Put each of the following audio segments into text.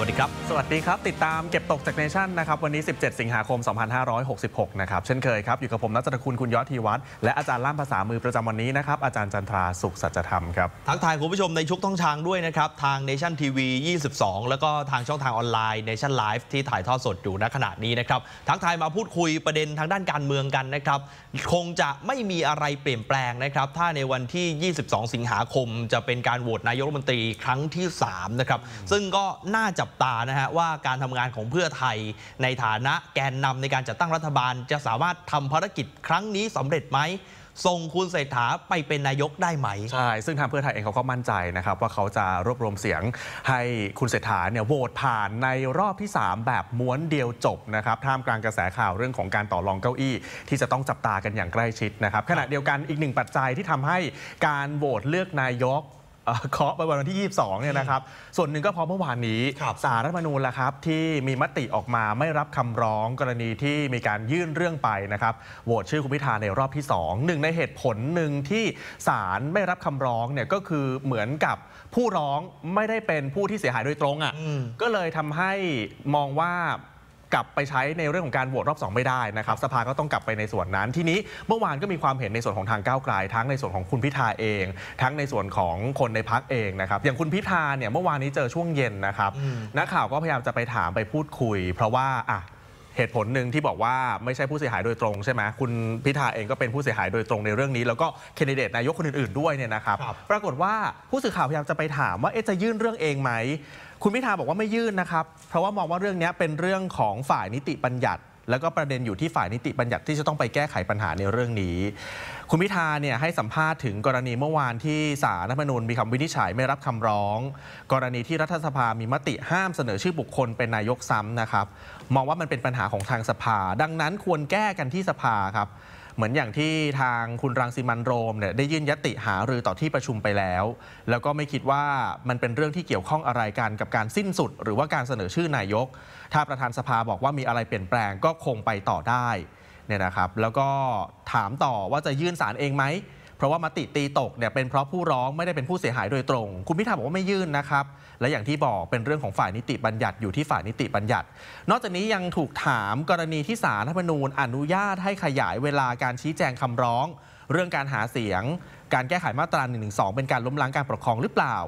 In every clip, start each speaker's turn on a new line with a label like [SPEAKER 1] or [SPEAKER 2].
[SPEAKER 1] วัสดีครับ สวัสดีครับ ติดตามเก็บตกจากเนชั่นนะครับ วันนี้ 17 สิงหาคม 2566 นะครับ เช่นเคยครับ อยู่กับผมนัทคุณคุณยอดทีวัฒน์และอาจารย์ล่ามภาษามือประจำวันนี้นะครับ อาจารย์จันทราสุขสัจธรรมครับทักทายคุณผู้ชมในชุกท่องช้างด้วยนะครับ ทางเนชั่นทีวี22 แล้วก็ทางช่องทางออนไลน์เนชั่นไลฟ์ที่ถ่ายทอดสดอยู่ณขณะนี้นะครับทักทายมาพูดคุยประเด็นทางด้านการเมืองกันนะครับ คงจะไม่มีอะไรเปลี่ยนแปลงนะครับ ถ้าในวันที่ 22 สิงหาคม จะเป็นการโหวตนายกรัฐมนตรีครั้งที่3นะครับซึ่งก็น่าจะบตา นะฮะว่าการทำงานของเพื่อไทยในฐานะแกนนำในการจัดตั้งรัฐบาล จะสามารถทำภารกิจครั้งนี้สำเร็จไหมส่งคุณเศรษฐาไปเป็นนายกได้ไหมใช่ซึ่งทางเพื่อไทยเองเขาก็มั่นใจนะครับว่าเขาจะรวบรวมเสียงให้คุณเศรษฐาเนี่ยโหวตผ่านในรอบที่3แบบม้วนเดียวจบนะครับท่ามกลางกระแสข่าวเรื่องของการต่อรองเก้าอี้ ที่จะต้องจับตากันอย่างใกล้ชิดนะครับขณะเดียวกันอีกหนึ่งปัจจัยที่ทำให้การโหวตเลือกนายกเคาะไปวันที่ 22 เนี่ยนะครับ ส่วนหนึ่งก็พอเมื่อวานนี้สารรัฐมนูลละครับที่มีมติออกมาไม่รับคำร้องกรณีที่มีการยื่นเรื่องไปนะครับโหวตชื่อคุณพิธาในรอบที่ 2 หนึ่ง ในเหตุผลหนึ่งที่สารไม่รับคำร้องเนี่ยก็คือเหมือนกับผู้ร้องไม่ได้เป็นผู้ที่เสียหายโดยตรงอะ่ะก็เลยทำให้มองว่ากลับไปใช้ในเรื่องของการโหวตรอบ2ไม่ได้นะครับ สภาก็ต้องกลับไปในส่วนนั้นทีนี้เมื่อวานก็มีความเห็นในส่วนของทางก้าวไกลทั้งในส่วนของคุณพิธาเอง ทั้งในส่วนของคนในพักเองนะครับ อย่างคุณพิธาเนี่ยเมื่อวานนี้เจอช่วงเย็นนะครับ นักข่าวก็พยายามจะไปถามไปพูดคุย เพราะว่าอ่ะเหตุผลหนึ่งที่บอกว่าไม่ใช่ผู้เสียหายโดยตรงใช่ไหมคุณพิธาเองก็เป็นผู้เสียหายโดยตรงในเรื่องนี้ แล้วก็เคนดิเดตนายกคนอื่น ๆ ด้วยเนี่ยนะครับ ปรากฏว่าผู้สื่อข่าวพยายามจะไปถามว่าจะยื่นเรื่องเองไหมคุณพิธาบอกว่าไม่ยื่นนะครับ เพราะว่ามองว่าเรื่องนี้เป็นเรื่องของฝ่ายนิติบัญญัติ แล้วก็ประเด็นอยู่ที่ฝ่ายนิติบัญญัติที่จะต้องไปแก้ไขปัญหาในเรื่องนี้คุณพิธาเนี่ยให้สัมภาษณ์ถึงกรณีเมื่อวานที่สารรัฐมนูญมีคำวินิจฉัยไม่รับคำร้อง กรณีที่รัฐสภา มีมติห้ามเสนอชื่อบุคคลเป็นนายกซ้ำนะครับมองว่ามันเป็นปัญหาของทางสภา ดังนั้นควรแก้กันที่สภาครับเหมือนอย่างที่ทางคุณรังสิมันโรมเนี่ยได้ยื่นยติหารือต่อที่ประชุมไปแล้ว แล้วก็ไม่คิดว่ามันเป็นเรื่องที่เกี่ยวข้องอะไรกันกับการสิ้นสุด หรือว่าการเสนอชื่อนายก ถ้าประธานสภาบอกว่ามีอะไรเปลี่ยนแปลงก็คงไปต่อได้เนี่ยนะครับ แล้วก็ถามต่อว่าจะยื่นสารเองไหมเพราะว่ามาติตีตกเนี่ยเป็นเพราะผู้ร้องไม่ได้เป็นผู้เสียหายโดยตรง คุณพิธาบอกว่าไม่ยื่นนะครับและอย่างที่บอกเป็นเรื่องของฝ่ายนิติบัญญัติอยู่ที่ฝ่ายนิติบัญญัติ นอกจากนี้ยังถูกถามกรณีที่สารรัฐธรรมนูญ อนุญาตให้ขยายเวลาการชี้แจงคำร้อง เรื่องการหาเสียง การแก้ไขมาตรา1นึเป็นการล้มล้างการปกครองหรือเปล่า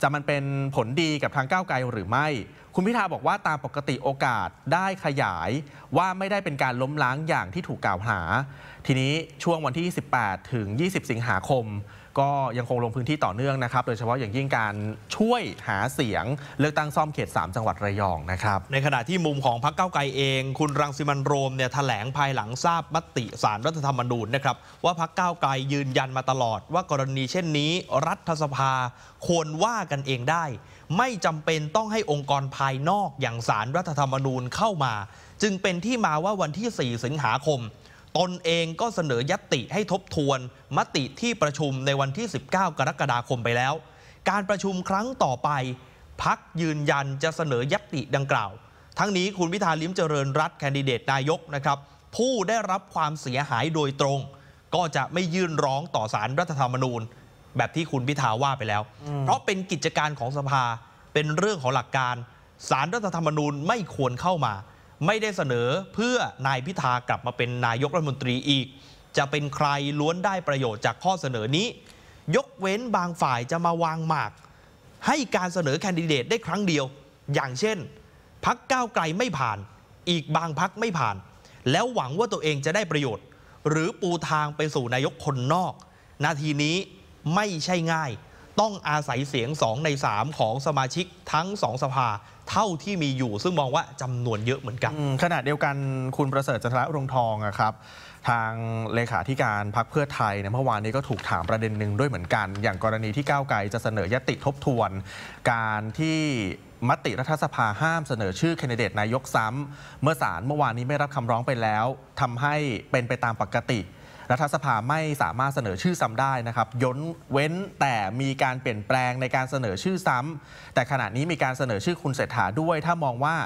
[SPEAKER 1] จะมันเป็นผลดีกับทางก้าวไกลหรือไม่ คุณพิธาบอกว่าตามปกติโอกาสได้ขยาย ว่าไม่ได้เป็นการล้มล้างอย่างที่ถูกกล่าวหา ทีนี้ช่วงวันที่ 18ถึง20 สิงหาคมก็ยังคงลงพื้นที่ต่อเนื่องนะครับ โดยเฉพาะอย่างยิ่งการช่วยหาเสียง เลือกตั้งซ่อมเขต 3 จังหวัดระยองนะครับ ในขณะที่มุมของพรรคเก้าไกลเอง คุณรังสิมันโรมเนี่ยแถลงภายหลังทราบมติสารรัฐธรรมนูญนะครับ ว่าพรรคเก้าไกลยืนยันมาตลอด ว่ากรณีเช่นนี้รัฐสภาควรว่ากันเองได้ ไม่จำเป็นต้องให้องค์กรภายนอกอย่างสารรัฐธรรมนูญเข้ามา จึงเป็นที่มาว่าวันที่ 4 สิงหาคมตนเองก็เสนอยัตติให้ทบทวน มติที่ประชุมในวันที่ 19 กรกฎาคมไปแล้ว การประชุมครั้งต่อไป พักยืนยันจะเสนอยัติดังกล่าว ทั้งนี้คุณพิธาลิ้มเจริญรัตแคนดิเดตนายกนะครับ ผู้ได้รับความเสียหายโดยตรง ก็จะไม่ยื่นร้องต่อสารรัฐธรรมนูญ แบบที่คุณพิธาว่าไปแล้ว เพราะเป็นกิจการของสภาเป็นเรื่องของหลักการสารรัฐธรรมนูญไม่ควรเข้ามาไม่ได้เสนอเพื่อนายพิธากลับมาเป็นนายกรัฐมนตรีอีก จะเป็นใครล้วนได้ประโยชน์จากข้อเสนอนี้ ยกเว้นบางฝ่ายจะมาวางหมาก ให้การเสนอแคนดิเดตได้ครั้งเดียว อย่างเช่น พักก้าวไกลไม่ผ่าน อีกบางพักไม่ผ่าน แล้วหวังว่าตัวเองจะได้ประโยชน์ หรือปูทางไปสู่นายกคนนอก นาทีนี้ไม่ใช่ง่ายต้องอาศัยเสียง 2 ใน 3 ของสมาชิกทั้ง 2 สภาเท่าที่มีอยู่ ซึ่งมองว่าจำนวนเยอะเหมือนกันขณะเดียวกันคุณประเสริฐจันทระรงทองครับ ทางเลขาธิการพักเพื่อไทยเนี่ยเมื่อวานนี้ก็ถูกถามประเด็นหนึ่งด้วยเหมือนกัน อย่างกรณีที่ก้าวไกลจะเสนอยติทบทวน การที่มติรัฐสภาห้ามเสนอชื่อแคนดิเดตนายกซ้ำเมื่อศาลเมื่อวานนี้ไม่รับคำร้องไปแล้วทำให้เป็นไปตามปกติรัฐสภาไม่สามารถเสนอชื่อซ้ำได้นะครับย้นเว้นแต่มีการเปลี่ยนแปลงในการเสนอชื่อซ้ำแต่ขณะนี้มีการเสนอชื่อคุณเศรษฐาด้วย ถ้ามองว่า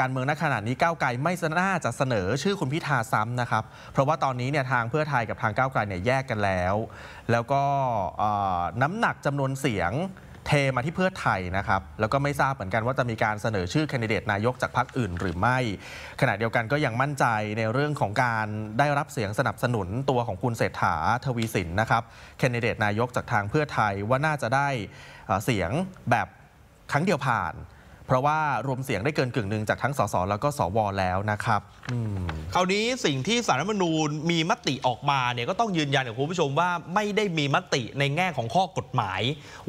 [SPEAKER 1] การเมืองณขณะนี้ก้าวไกลไม่น่าจะเสนอชื่อคุณพิธาซ้ำนะครับ เพราะว่าตอนนี้เนี่ยทางเพื่อไทยกับทางก้าวไกลเนี่ยแยกกันแล้ว แล้วก็น้ำหนักจำนวนเสียงเทมาที่เพื่อไทยนะครับแล้วก็ไม่ทราบเหมือนกันว่าจะมีการเสนอชื่อแคนดิเดตนายกจากพรรคอื่น หรือไม่ ขณะเดียวกันก็ยังมั่นใจในเรื่องของการได้รับเสียงสนับสนุนตัวของคุณเศรษฐาทวีสินนะครับแคนดิเดตนายกจากทางเพื่อไทยว่าน่าจะได้เสียงแบบครั้งเดียวผ่านเพราะว่ารวมเสียงได้เกินกึ่งหนึ่งจากทั้งสส แล้วก็สวแล้วนะครับคราวนี้สิ่งที่สารรัฐมนูญมีมติออกมาเนี่ยก็ต้องยืนยันกับคุณผู้ชมว่าไม่ได้มีมติในแง่ของข้อกฎหมาย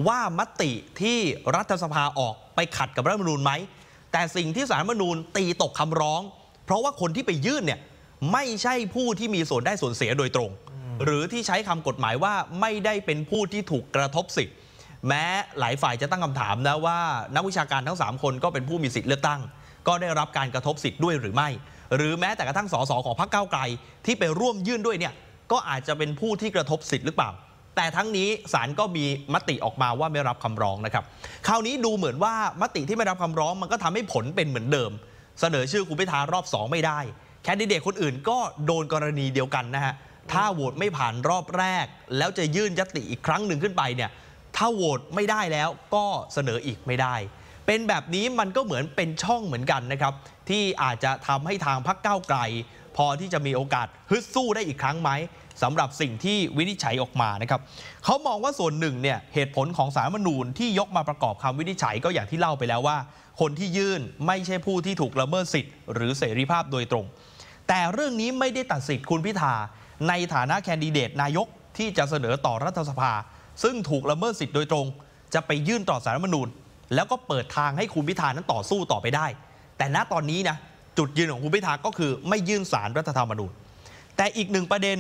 [SPEAKER 1] ว่ามติที่รัฐสภาออกไปขัดกับรัฐมนูญไหมแต่สิ่งที่สารรัฐมนูญตีตกคำร้อง เพราะว่าคนที่ไปยื่นเนี่ยไม่ใช่ผู้ที่มีส่วนได้ส่วนเสียโดยตรง หรือที่ใช้คำกฎหมายว่าไม่ได้เป็นผู้ที่ถูกกระทบสิทธิแม้หลายฝ่ายจะตั้งคำถามนะว่านักวิชาการทั้ง 3 คนก็เป็นผู้มีสิทธิ์เลือกตั้ง ก็ได้รับการกระทบสิทธิ์ด้วยหรือไม่ หรือแม้แต่กระทั่งสสของพรรคก้าวไกล ที่ไปร่วมยื่นด้วยเนี่ยก็อาจจะเป็นผู้ที่กระทบสิทธิ์หรือเปล่า แต่ทั้งนี้ศาลก็มีมติออกมาว่าไม่รับคำร้องนะครับคราวนี้ดูเหมือนว่ามติที่ไม่รับคำร้องมันก็ทำให้ผลเป็นเหมือนเดิม เสนอชื่อคุณพิธารอบ2ไม่ได้ แคนดิเดตคนอื่นก็โดนกรณีเดียวกันนะฮะถ้าโหวตไม่ผ่านรอบแรก แล้วจะยื่นยติอีกครั้งหนึ่งขึ้นไปเนี่ยถ้าโหวตไม่ได้แล้วก็เสนออีกไม่ได้ เป็นแบบนี้มันก็เหมือนเป็นช่องเหมือนกันนะครับ ที่อาจจะทำให้ทางพรคเก้าไกล พอที่จะมีโอกาสฮึดสู้ได้อีกครั้งไหมสำหรับสิ่งที่วินิจฉัยออกมานะครับ เขามองว่าส่วนหนึ่งเนี่ยเหตุผลของสารมนูญที่ยกมาประกอบคำวินิจฉัยก็อย่างที่เล่าไปแล้วว่า คนที่ยื่นไม่ใช่ผู้ที่ถูกละเมิดสิทธิ์หรือเสรีภาพโดยตรง แต่เรื่องนี้ไม่ได้ตัดสิทธิ์คุณพิธาในฐานะแคนดิเดตนายกที่จะเสนอต่อรัฐสภาซึ่งถูกละเมิดสิทธิ์โดยตรง จะไปยื่นต่อสารมนูญ แล้วก็เปิดทางให้คุณพิธานั้นต่อสู้ต่อไปได้ แต่ณตอนนี้นะจุดยืนของคุณพิธาก็คือ ไม่ยื่นสารรัฐธรรมนูญแต่อีกหนึ่งประเด็น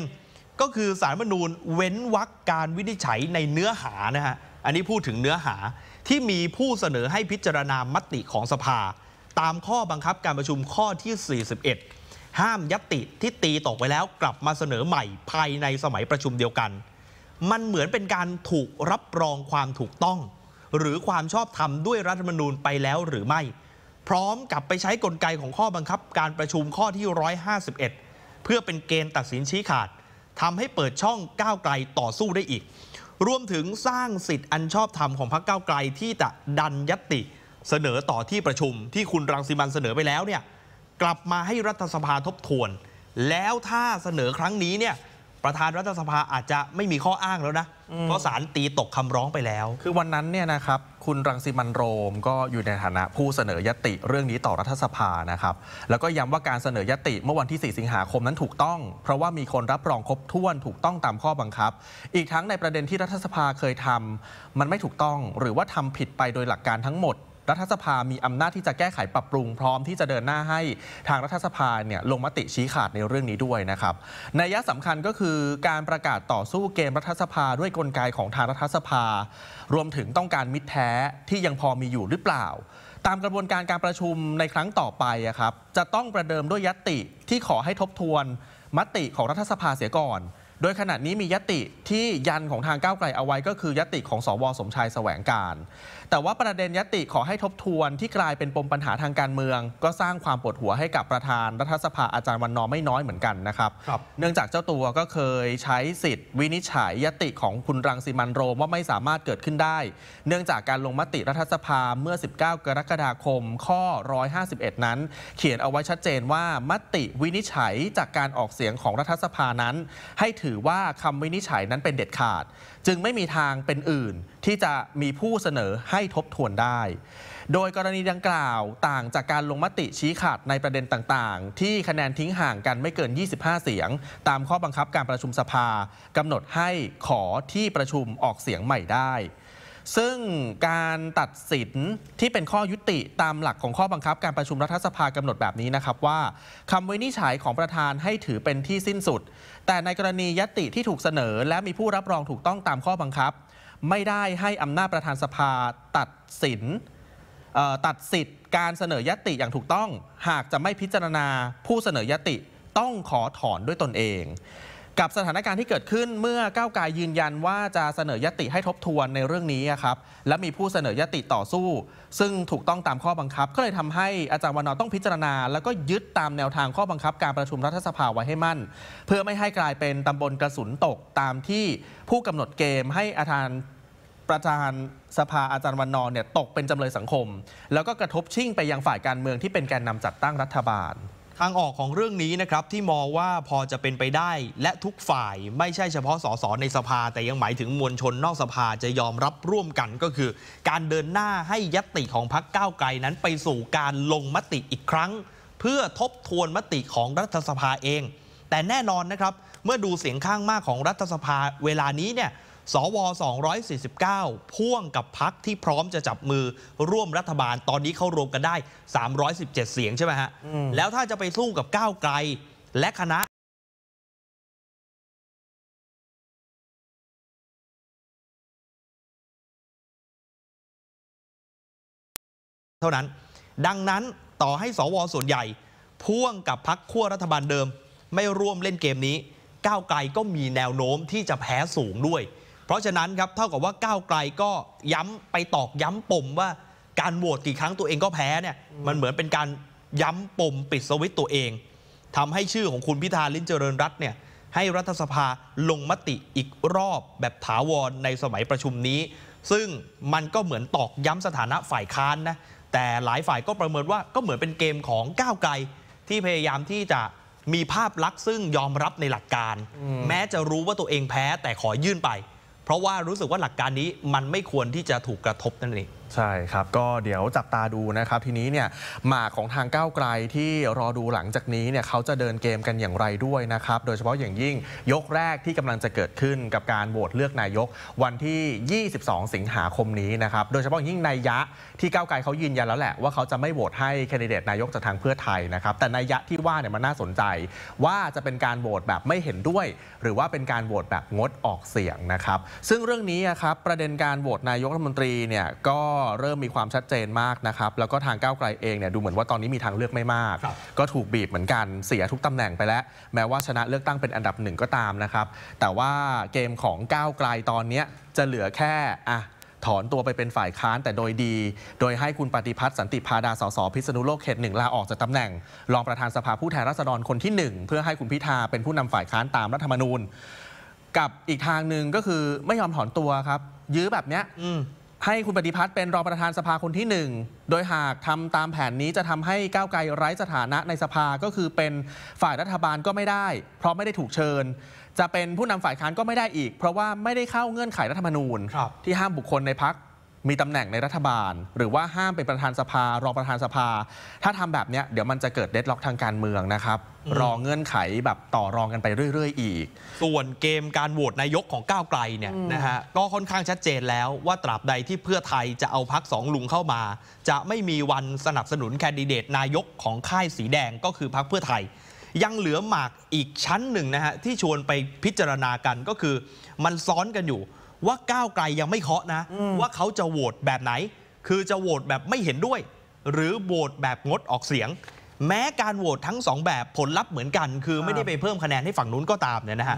[SPEAKER 1] ก็คือสารมนูญเว้นวรรคการวินิจฉัยในเนื้อหานะฮะอันนี้พูดถึงเนื้อหาที่มีผู้เสนอให้พิจารณามติของสภา ตามข้อบังคับการประชุมข้อที่ 41 ห้ามยัติที่ตีตกไปแล้วกลับมาเสนอใหม่ภายในสมัยประชุมเดียวกันมันเหมือนเป็นการถูกรับรองความถูกต้อง หรือความชอบธรรมด้วยรัฐธรรมนูญไปแล้วหรือไม่ พร้อมกับไปใช้กลไกของข้อบังคับการประชุมข้อที่ 151 เพื่อเป็นเกณฑ์ตัดสินชี้ขาดทำให้เปิดช่องก้าวไกลต่อสู้ได้อีกรวมถึงสร้างสิทธิ์อันชอบธรรมของพรรคก้าวไกลที่จะดันยติ เสนอต่อที่ประชุมที่คุณรังสิมันเสนอไปแล้วเนี่ยกลับมาให้รัฐสภาทบทวน แล้วถ้าเสนอครั้งนี้เนี่ยประธานรัฐสภาอาจจะไม่มีข้ออ้างแล้วนะ เพราะศาลตีตกคำร้องไปแล้ว คือวันนั้นเนี่ยนะครับคุณรังสิมันโรมก็อยู่ในฐานะ ผู้เสนอยติเรื่องนี้ต่อรัฐสภานะครับ แล้วก็ย้ำว่าการเสนอยติเมื่อวันที่ 4 สิงหาคมนั้นถูกต้อง เพราะว่ามีคนรับรองครบถ้วนถูกต้องตามข้อบังคับ อีกทั้งในประเด็นที่รัฐสภาเคยทำมันไม่ถูกต้องหรือว่าทำผิดไปโดยหลักการทั้งหมดรัฐสภามีอำนาจที่จะแก้ไขปรับปรุงพร้อมที่จะเดินหน้าให้ทางรัฐสภาเนี่ยลงมติชี้ขาดในเรื่องนี้ด้วยนะครับนัยสำคัญก็คือการประกาศต่อสู้เกมรัฐสภา ด้วยกลไกของทางรัฐสภา รวมถึงต้องการมิตรแท้ที่ยังพอมีอยู่หรือเปล่า ตามกระบวนการการประชุมในครั้งต่อไปอะครับ จะต้องประเดิมด้วยยติที่ขอให้ทบทวน มติของรัฐสภาเสียก่อน โดยขณะนี้มียติที่ยันของทางก้าวไกลเอาไว้ ก็คือยติของสวสมชายแสวงการแต่ว่าประเด็นยติขอให้ทบทวนที่กลายเป็นปมปัญหาทางการเมือง ก็สร้างความปวดหัวให้กับประธานรัฐสภาอาจารย์วันนอไม่น้อยเหมือนกันนะครับรบเนื่องจากเจ้าตัวก็เคยใช้สิทธิ์ วินิจฉัยยติของคุณรังสิมันโรมว่าไม่สามารถเกิดขึ้นได้ เนื่องจากการลงมติรัฐสภาเมื่อ 19 กรกฎาคม ข้อ 151 นั้น เขียนเอาไว้ชัดเจนว่ามติวินิจฉัยจากการออกเสียงของรัฐสภานั้น ให้ถือว่าคำวินิจฉัยนั้นเป็นเด็ดขาดจึงไม่มีทางเป็นอื่นที่จะมีผู้เสนอให้ทบทวนได้ โดยกรณีดังกล่าวต่างจากการลงมติชี้ขาดในประเด็นต่าง ๆ ที่คะแนนทิ้งห่างกันไม่เกิน 25 เสียง ตามข้อบังคับการประชุมสภากำหนดให้ขอที่ประชุมออกเสียงใหม่ได้ซึ่งการตัดสินที่เป็นข้อยุติตามหลักของข้อบังคับ การประชุมรัฐสภา กำหนดแบบนี้นะครับว่า คำวินิจฉัยของประธานให้ถือเป็นที่สิ้นสุด แต่ในกรณียติที่ถูกเสนอและมีผู้รับรองถูกต้องตามข้อบังคับ ไม่ได้ให้อำนาจประธานสภาตัดสินตัดสิทธิ์การเสนอยติอย่างถูกต้องหากจะไม่พิจารณาผู้เสนอยติต้องขอถอนด้วยตนเองกับสถานการณ์ที่เกิดขึ้น เมื่อก้าวไกลยืนยันว่าจะเสนอยติให้ทบทวนในเรื่องนี้ครับและมีผู้เสนอยติต่อสู้ ซึ่งถูกต้องตามข้อบังคับ ก็เลยทำให้อาจารย์วันนอต้องพิจารณา แล้วก็ยึดตามแนวทางข้อบังคับ การประชุมรัฐสภาไว้ให้มั่น เพื่อไม่ให้กลายเป็นตำบลกระสุนตกตามที่ผู้กำหนดเกมให้อาจารย์ประธานสภาอาจารย์วันนอเนี่ยตกเป็นจำเลยสังคม แล้วก็กระทบชิ่งไปยังฝ่ายการเมืองที่เป็นแกนนำจัดตั้งรัฐบาลทางออกของเรื่องนี้นะครับ ที่มองว่าพอจะเป็นไปได้และทุกฝ่ายไม่ใช่เฉพาะสสในสภาแต่ยังหมายถึงมวลชนนอกสภาจะยอมรับร่วมกันก็คือ การเดินหน้าให้ยติของพักก้าวไกลนั้นไปสู่การลงมติอีกครั้ง เพื่อทบทวนมติของรัฐสภาเอง แต่แน่นอนนะครับ เมื่อดูเสียงข้างมากของรัฐสภาเวลานี้เนี่ยสว249 พ่วงกับพักที่พร้อมจะจับมือร่วมรัฐบาลตอนนี้เขารวมกันได้ 317 เสียงใช่ไหมฮะ แล้วถ้าจะไปสู้กับก้าวไกลและคณะเท่านั้นดังนั้นต่อให้สวส่วนใหญ่พ่วงกับพักขั้วรัฐบาลเดิมไม่ร่วมเล่นเกมนี้ก้าวไกลก็มีแนวโน้มที่จะแพ้สูงด้วยเพราะฉะนั้นครับ เท่ากับว่าก้าวไกลก็ย้ำไปตอกย้ำปมว่าการโหวตกี่ครั้งตัวเองก็แพ้เนี่ยมันเหมือนเป็นการย้ำปมปิดสวิตตัวเอง ทำให้ชื่อของคุณพิธาลิ้นเจริญรัตน์เนี่ยให้รัฐสภาลงมติอีกรอบแบบถาวรในสมัยประชุมนี้ ซึ่งมันก็เหมือนตอกย้ำสถานะฝ่ายค้านนะแต่หลายฝ่ายก็ประเมินว่าก็เหมือนเป็นเกมของก้าวไกลที่พยายามที่จะมีภาพลักษณ์ซึ่งยอมรับในหลักการ แม้จะรู้ว่าตัวเองแพ้แต่ขอยื่นไปเพราะว่ารู้สึกว่าหลักการนี้มันไม่ควรที่จะถูกกระทบนั่นเองใช่ครับก็เดี๋ยวจับตาดูนะครับทีนี้เนี่ยหมากของทางก้าวไกลที่รอดูหลังจากนี้เนี่ยเขาจะเดินเกมกันอย่างไรด้วยนะครับ โดยเฉพาะอย่างยิ่งยกแรกที่กำลังจะเกิดขึ้นกับการโหวตเลือกนายกวันที่ 22 สิงหาคมนี้นะครับโดยเฉพาะยิ่งนายยะที่ก้าวไกลเขายืนยันแล้วแหละว่าเขาจะไม่โหวตให้แคนดิเดตนายกจากทางเพื่อไทยนะครับแต่นายยะที่ว่าเนี่ยมันน่าสนใจว่าจะเป็นการโหวตแบบไม่เห็นด้วย หรือว่าเป็นการโหวตแบบงดออกเสียงนะครับซึ่งเรื่องนี้ครับประเด็นการโหวตนายกรัฐมนตรีเนี่ยก็็เริ่มมีความชัดเจนมากนะครับแล้วก็ทางก้าวไกลเองเนี่ยดูเหมือนว่าตอนนี้มีทางเลือกไม่มาก ก็ถูกบีบเหมือนกันเสียทุกตำแหน่งไปแล้ว แม้ว่าชนะเลือกตั้งเป็นอันดับหนึ่งก็ตามนะครับ แต่ว่าเกมของก้าวไกลตอนนี้จะเหลือแค่อะถอนตัวไปเป็นฝ่ายค้านแต่โดยดี โดยให้คุณปฏิพัฒน์สันติพาดาสสพิษณุโลกเขตหนึ่งลาออกจากตาแหน่งรองประธานสภาผู้แทนราษฎรคนที่ 1 เพื่อให้คุณพิธาเป็นผู้นำฝ่ายค้านตามรัฐธรรมนูญ กับอีกทางหนึ่งก็คือไม่ยอมถอนตัวครับ ยื้อแบบเนี้ยให้คุณปฏิพัฒน์เป็นรองประธานสภาคนที่1โดยหากทำตามแผนนี้จะทำให้ก้าวไกลไร้สถานะในสภาก็คือเป็นฝ่ายรัฐบาลก็ไม่ได้เพราะไม่ได้ถูกเชิญ จะเป็นผู้นำฝ่ายค้านก็ไม่ได้อีก เพราะว่าไม่ได้เข้าเงื่อนไขรัฐธรรมนูญ ที่ห้ามบุคคลในพักมีตำแหน่งในรัฐบาลหรือว่าห้ามเป็นประธานสภารองประธานสภา ถ้าทำแบบเนี้ยเดี๋ยวมันจะเกิดเดดล็อกทางการเมืองนะครับ รอเงื่อนไขแบบต่อรองกันไปเรื่อยๆอีก ส่วนเกมการโหวตนายกของก้าวไกลเนี่ยนะฮะก็ค่อนข้างชัดเจนแล้วว่าตราบใดที่เพื่อไทยจะเอาพักสองลุงเข้ามา จะไม่มีวันสนับสนุนแคนดิเดตนายกของค่ายสีแดงก็คือพักเพื่อไทย ยังเหลือหมากอีกชั้นหนึ่งนะฮะที่ชวนไปพิจารณากันก็คือมันซ้อนกันอยู่ว่าก้าวไกลยังไม่เคาะนะ ว่าเขาจะโหวตแบบไหน คือจะโหวตแบบไม่เห็นด้วย หรือโหวตแบบงดออกเสียง แม้การโหวตทั้งสองแบบผลลัพธ์เหมือนกัน คือไม่ได้ไปเพิ่มคะแนนให้ฝั่งนู้นก็ตามเนี่ยนะฮะ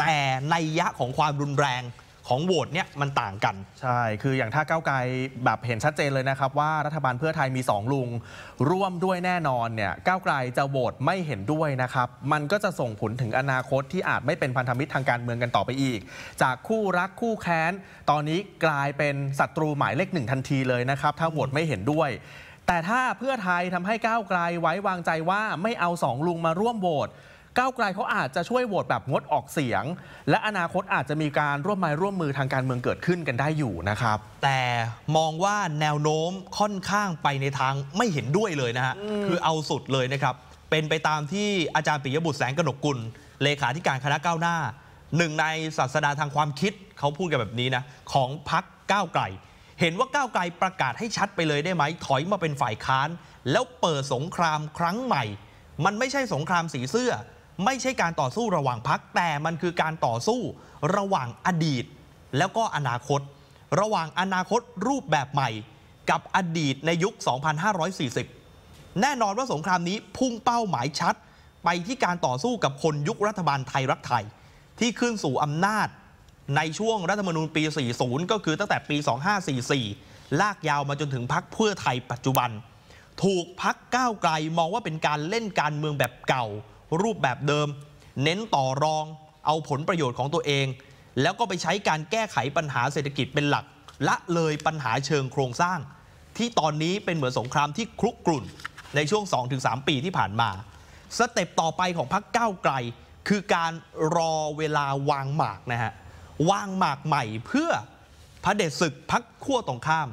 [SPEAKER 1] แต่ในยะของความรุนแรงของโหวตเนี่ยมันต่างกันใช่คืออย่างถ้าก้าวไกลแบบเห็นชัดเจนเลยนะครับว่ารัฐบาลเพื่อไทยมี2ลุง ร่วมด้วยแน่นอนเนี่ยก้าวไกลจะโหวตไม่เห็นด้วยนะครับ มันก็จะส่งผลถึงอนาคตที่อาจไม่เป็นพันธมิตรทางการเมืองกันต่อไปอีก จากคู่รักคู่แค้น ตอนนี้กลายเป็นศัตรูหมายเลขหนึ่งทันทีเลยนะครับถ้าโหวตไม่เห็นด้วย แต่ถ้าเพื่อไทยทำให้ก้าวไกลไว้วางใจว่าไม่เอาสองลุงมาร่วมโหวตก้าวไกลเขาอาจจะช่วยโหวตแบบงดออกเสียง และอนาคตอาจจะมีการร่วมไม้ร่วมมือทางการเมืองเกิดขึ้นกันได้อยู่นะครับ แต่มองว่าแนวโน้มค่อนข้างไปในทางไม่เห็นด้วยเลยนะฮะ คือเอาสุดเลยนะครับ เป็นไปตามที่อาจารย์ปิยบุตรแสงกนกกุล เลขาธิการคณะก้าวหน้า หนึ่งในศาสนาทางความคิดเขาพูดกันแบบนี้นะของพักก้าวไกล เห็นว่าก้าวไกลประกาศให้ชัดไปเลยได้ไหมถอยมาเป็นฝ่ายค้านแล้วเปิดสงครามครั้งใหม่ มันไม่ใช่สงครามสีเสื้อไม่ใช่การต่อสู้ระหว่างพักแต่มันคือการต่อสู้ระหว่างอดีต แล้วก็อนาคต ระหว่างอนาคตรูปแบบใหม่กับอดีตในยุค 2540 แน่นอนว่าสงครามนี้พุ่งเป้าหมายชัด ไปที่การต่อสู้กับคนยุครัฐบาลไทยรักไทยที่ขึ้นสู่อำนาจ ในช่วงรัฐธรรมนูญปี 40 ก็คือตั้งแต่ปี 2544 ลากยาวมาจนถึงพักเพื่อไทยปัจจุบัน ถูกพักก้าวไกลมองว่าเป็นการเล่นการเมืองแบบเก่ารูปแบบเดิมเน้นต่อรองเอาผลประโยชน์ของตัวเอง แล้วก็ไปใช้การแก้ไขปัญหาเศรษฐกิจเป็นหลักละเลยปัญหาเชิงโครงสร้าง ที่ตอนนี้เป็นเหมือนสงครามที่คลุกกลุ่นในช่วง2-3ปีที่ผ่านมา สเต็ปต่อไปของพรรคก้าวไกล คือการรอเวลาวางหมากนะฮะ วางหมากใหม่เพื่อพระเดชศึกพักขั้วตรงข้าม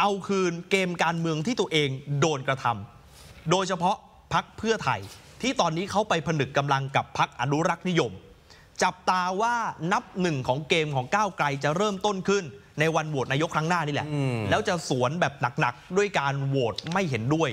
[SPEAKER 1] เอาคืนเกมการเมืองที่ตัวเองโดนกระทำโดยเฉพาะพักเพื่อไทยที่ตอนนี้เขาไปผนึกกำลังกับพักอนุรักษ์นิยม จับตาว่านับหนึ่งของเกมของก้าวไกลจะเริ่มต้นขึ้นในวันโหวตนายกครั้งหน้านี่แหละ แล้วจะสวนแบบหนักๆด้วยการโหวตไม่เห็นด้วย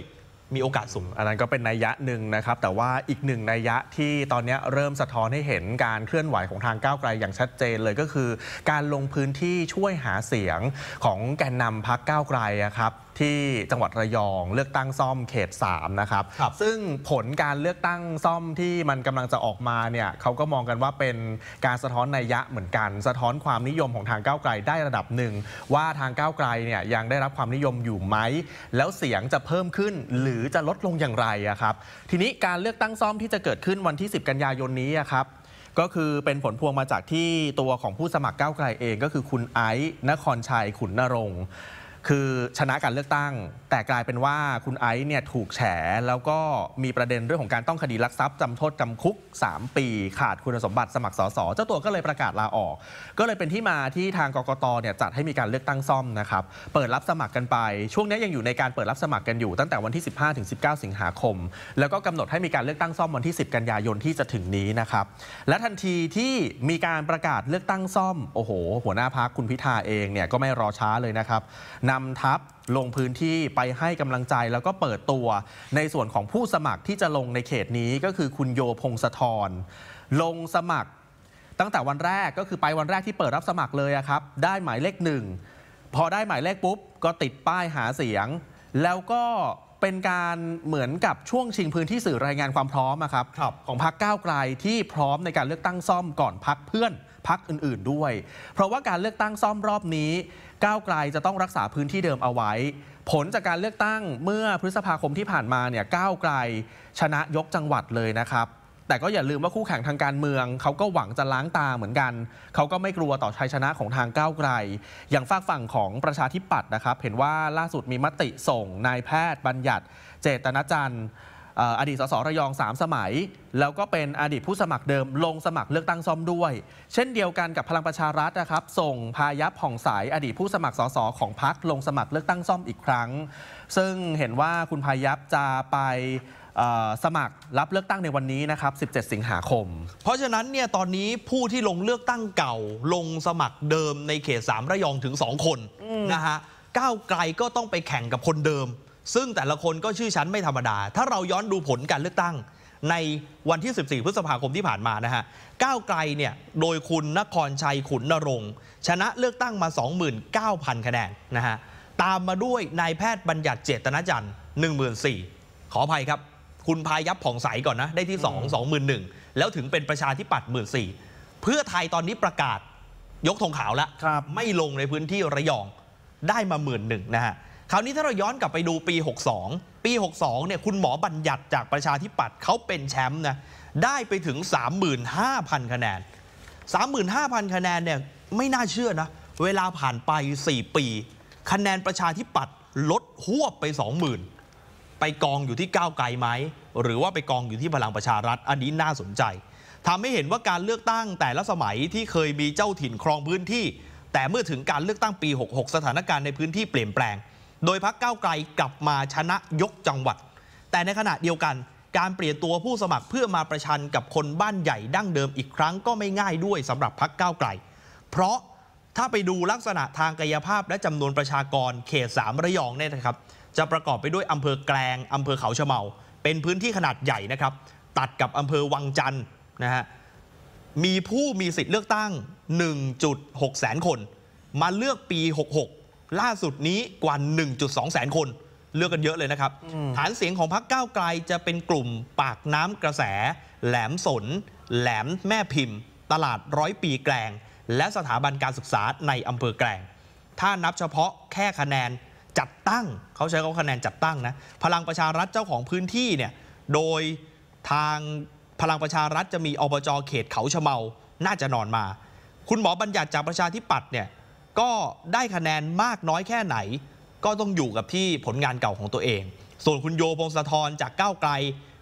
[SPEAKER 1] มีโอกาสสูงอันนั้นก็เป็นนัยยะหนึ่งนะครับ แต่ว่าอีกหนึ่งนัยยะที่ตอนนี้เริ่มสะท้อนให้เห็นการเคลื่อนไหวของทางก้าวไกลอย่างชัดเจนเลยก็คือการลงพื้นที่ช่วยหาเสียงของแกนนำพักก้าวไกลครับที่จังหวัดระยองเลือกตั้งซ่อมเขต3นะครับรบซึ่งผลการเลือกตั้งซ่อมที่มันกำลังจะออกมาเนี่ยเขาก็มองกันว่าเป็นการสะท้อนในยะเหมือนกัน สะท้อนความนิยมของทางก้าวไกลได้ระดับหนึ่งว่าทางก้าวไกลเนี่ยยังได้รับความนิยมอยู่ไหม แล้วเสียงจะเพิ่มขึ้นหรือจะลดลงอย่างไรอะครับ ทีนี้การเลือกตั้งซ่อมที่จะเกิดขึ้นวันที่ 10 กันยายนนี้ครับก็คือเป็นผลพวงมาจากที่ตัวของผู้สมัครก้าวไกลเองก็คือคุณไอซ์นครชัยขุนนรงค์คือชนะการเลือกตั้งแต่กลายเป็นว่าคุณไอซ์เนี่ยถูกแฉแล้วก็มีประเด็นเรื่องของการต้องคดีลักทรัพย์จำโทษจำคุก 3 ปี ขาดคุณสมบัติสมัครสสเจ้าตัวก็เลยประกาศลาออก ก็เลยเป็นที่มาที่ทางกกตเนี่ยจัดให้มีการเลือกตั้งซ่อมนะครับเปิดรับสมัครกันไป ช่วงนี้ยังอยู่ในการเปิดรับสมัครกันอยู่ตั้งแต่วันที่ 15ถึง19 สิงหาคม แล้วก็กำหนดให้มีการเลือกตั้งซ่อมวันที่ 10 กันยายนที่จะถึงนี้นะครับและทันทีที่มีการประกาศเลือกตั้งซ่อมโอ้โหหัวหน้าพักคุณพิธาเองเนี่ยก็ไม่รอช้าเลยนะครับนำทัพลงพื้นที่ไปให้กำลังใจแล้วก็เปิดตัว ในส่วนของผู้สมัครที่จะลงในเขตนี้ก็คือคุณโยพงศธรลงสมัครตั้งแต่วันแรกก็คือไปวันแรกที่เปิดรับสมัครเลยครับ ได้หมายเลขหนึ่ง พอได้หมายเลขปุ๊บ ก็ติดป้ายหาเสียง แล้วก็เป็นการเหมือนกับช่วงชิงพื้นที่สื่อรายงานความพร้อมครับรบของพักก้าวไกลที่พร้อมในการเลือกตั้งซ่อมก่อนพักเพื่อนพักอื่นๆด้วยเพราะว่าการเลือกตั้งซ่อมรอบนี้ก้าวไกลจะต้องรักษาพื้นที่เดิมเอาไว้ ผลจากการเลือกตั้งเมื่อพฤษภาคมที่ผ่านมาเนี่ยก้าวไกลชนะยกจังหวัดเลยนะครับ แต่ก็อย่าลืมว่าคู่แข่งทางการเมืองเขาก็หวังจะล้างตาเหมือนกันเขาก็ไม่กลัวต่อชัยชนะของทางก้าวไกลอย่างฝากฝั่งของประชาธิปัตย์นะครับ เห็นว่าล่าสุดมีมติส่งนายแพทย์ บัญญัติ เจตนาจันทร์อดีตสสระยอง 3 สมัย แล้วก็เป็นอดีตผู้สมัครเดิม ลงสมัครเลือกตั้ง ซ่อมด้วย เช่นเดียวกันกับพลังประชารัฐนะครับส่งพายัพผ่องสาย อดีตผู้สมัครสสของพักลงสมัครเลือกตั้ง ซ่อมอีกครั้ง ซึ่งเห็นว่าคุณพายัพจะไปสมัครรับเลือกตั้งในวันนี้นะครับ17 สิงหาคม เพราะฉะนั้นเนี่ยตอนนี้ผู้ที่ลงเลือกตั้งเก่าลงสมัครเดิมในเขต3ระยองถึง2คนนะฮะก้าวไกลก็ต้องไปแข่งกับคนเดิมซึ่งแต่ละคนก็ชื่อชั้นไม่ธรรมดา ถ้าเราย้อนดูผลการเลือกตั้งในวันที่ 14 พฤษภาคมที่ผ่านมานะฮะ ก้าวไกลเนี่ยโดยคุณนครชัยขุนนรงค์ชนะเลือกตั้งมา 29,000 คะแนนนะฮะตามมาด้วยนายแพทย์บัญญัติเจตนาจันทร์14,000ขออภัยครับ คุณพายับผ่องใสก่อนนะ ได้ที่2 21,000 แล้วถึงเป็นประชาธิปัตย์14,000เพื่อไทยตอนนี้ประกาศ ยกธงขาวแล้วไม่ลงในพื้นที่ระยองได้มา1 1 0 0 0นะฮะคราวนี้ถ้าเราย้อนกลับไปดูปี 62 ปี 62เนี่ยคุณหมอบัญญัติจากประชาธิปัตย์เขาเป็นแชมป์นะ ได้ไปถึง 35,000 คะแนน 35,000 คะแนนเนี่ยไม่น่าเชื่อนะ เวลาผ่านไป 4 ปี คะแนนประชาธิปัตย์ลดหวบไป 20,000ไปกองอยู่ที่ก้าวไกลไหม หรือว่าไปกองอยู่ที่พลังประชารัฐอันนี้น่าสนใจทำให้เห็นว่าการเลือกตั้งแต่ละสมัยที่เคยมีเจ้าถิ่นครองพื้นที่ แต่เมื่อถึงการเลือกตั้งปี66สถานการณ์ในพื้นที่เปลี่ยนแปลงโดยพักเก้าไกลกลับมาชนะยกจังหวัด แต่ในขณะเดียวกัน การเปลี่ยนตัวผู้สมัครเพื่อมาประชันกับคนบ้านใหญ่ดั้งเดิมอีกครั้งก็ไม่ง่ายด้วยสำหรับพักเก้าไกล เพราะถ้าไปดูลักษณะทางกายภาพและจำนวนประชากรเขตสามระยองเนี่ยนะครับจะประกอบไปด้วยอำเภอแกลงอำเภอเขาเฉมา เป็นพื้นที่ขนาดใหญ่นะครับตัดกับอำเภอวังจันทร์นะฮะมีผู้มีสิทธิ์เลือกตั้ง 1.6 แสนคน มาเลือกปี 66ล่าสุดนี้กว่า 1.2 แสนคน เลือกกันเยอะเลยนะครับ ฐานเสียงของพรรคก้าวไกลจะเป็นกลุ่มปากน้ำกระแส แหลมสน แหลมแม่พิมพ์ ตลาดร้อยปีแกลง และสถาบันการศึกษาในอำเภอแกลงถ้านับเฉพาะแค่คะแนนจัดตั้งเขาใช้คำคะแนนจัดตั้งนะพลังประชารัฐเจ้าของพื้นที่เนี่ยโดยทางพลังประชารัฐจะมีอบจเขตเขาชะเมาน่าจะนอนมา คุณหมอบัญญัติจากประชาธิปัตย์เนี่ยก็ได้คะแนนมากน้อยแค่ไหน ก็ต้องอยู่กับที่ผลงานเก่าของตัวเอง ส่วนคุณโยพงศธรจากก้าวไกล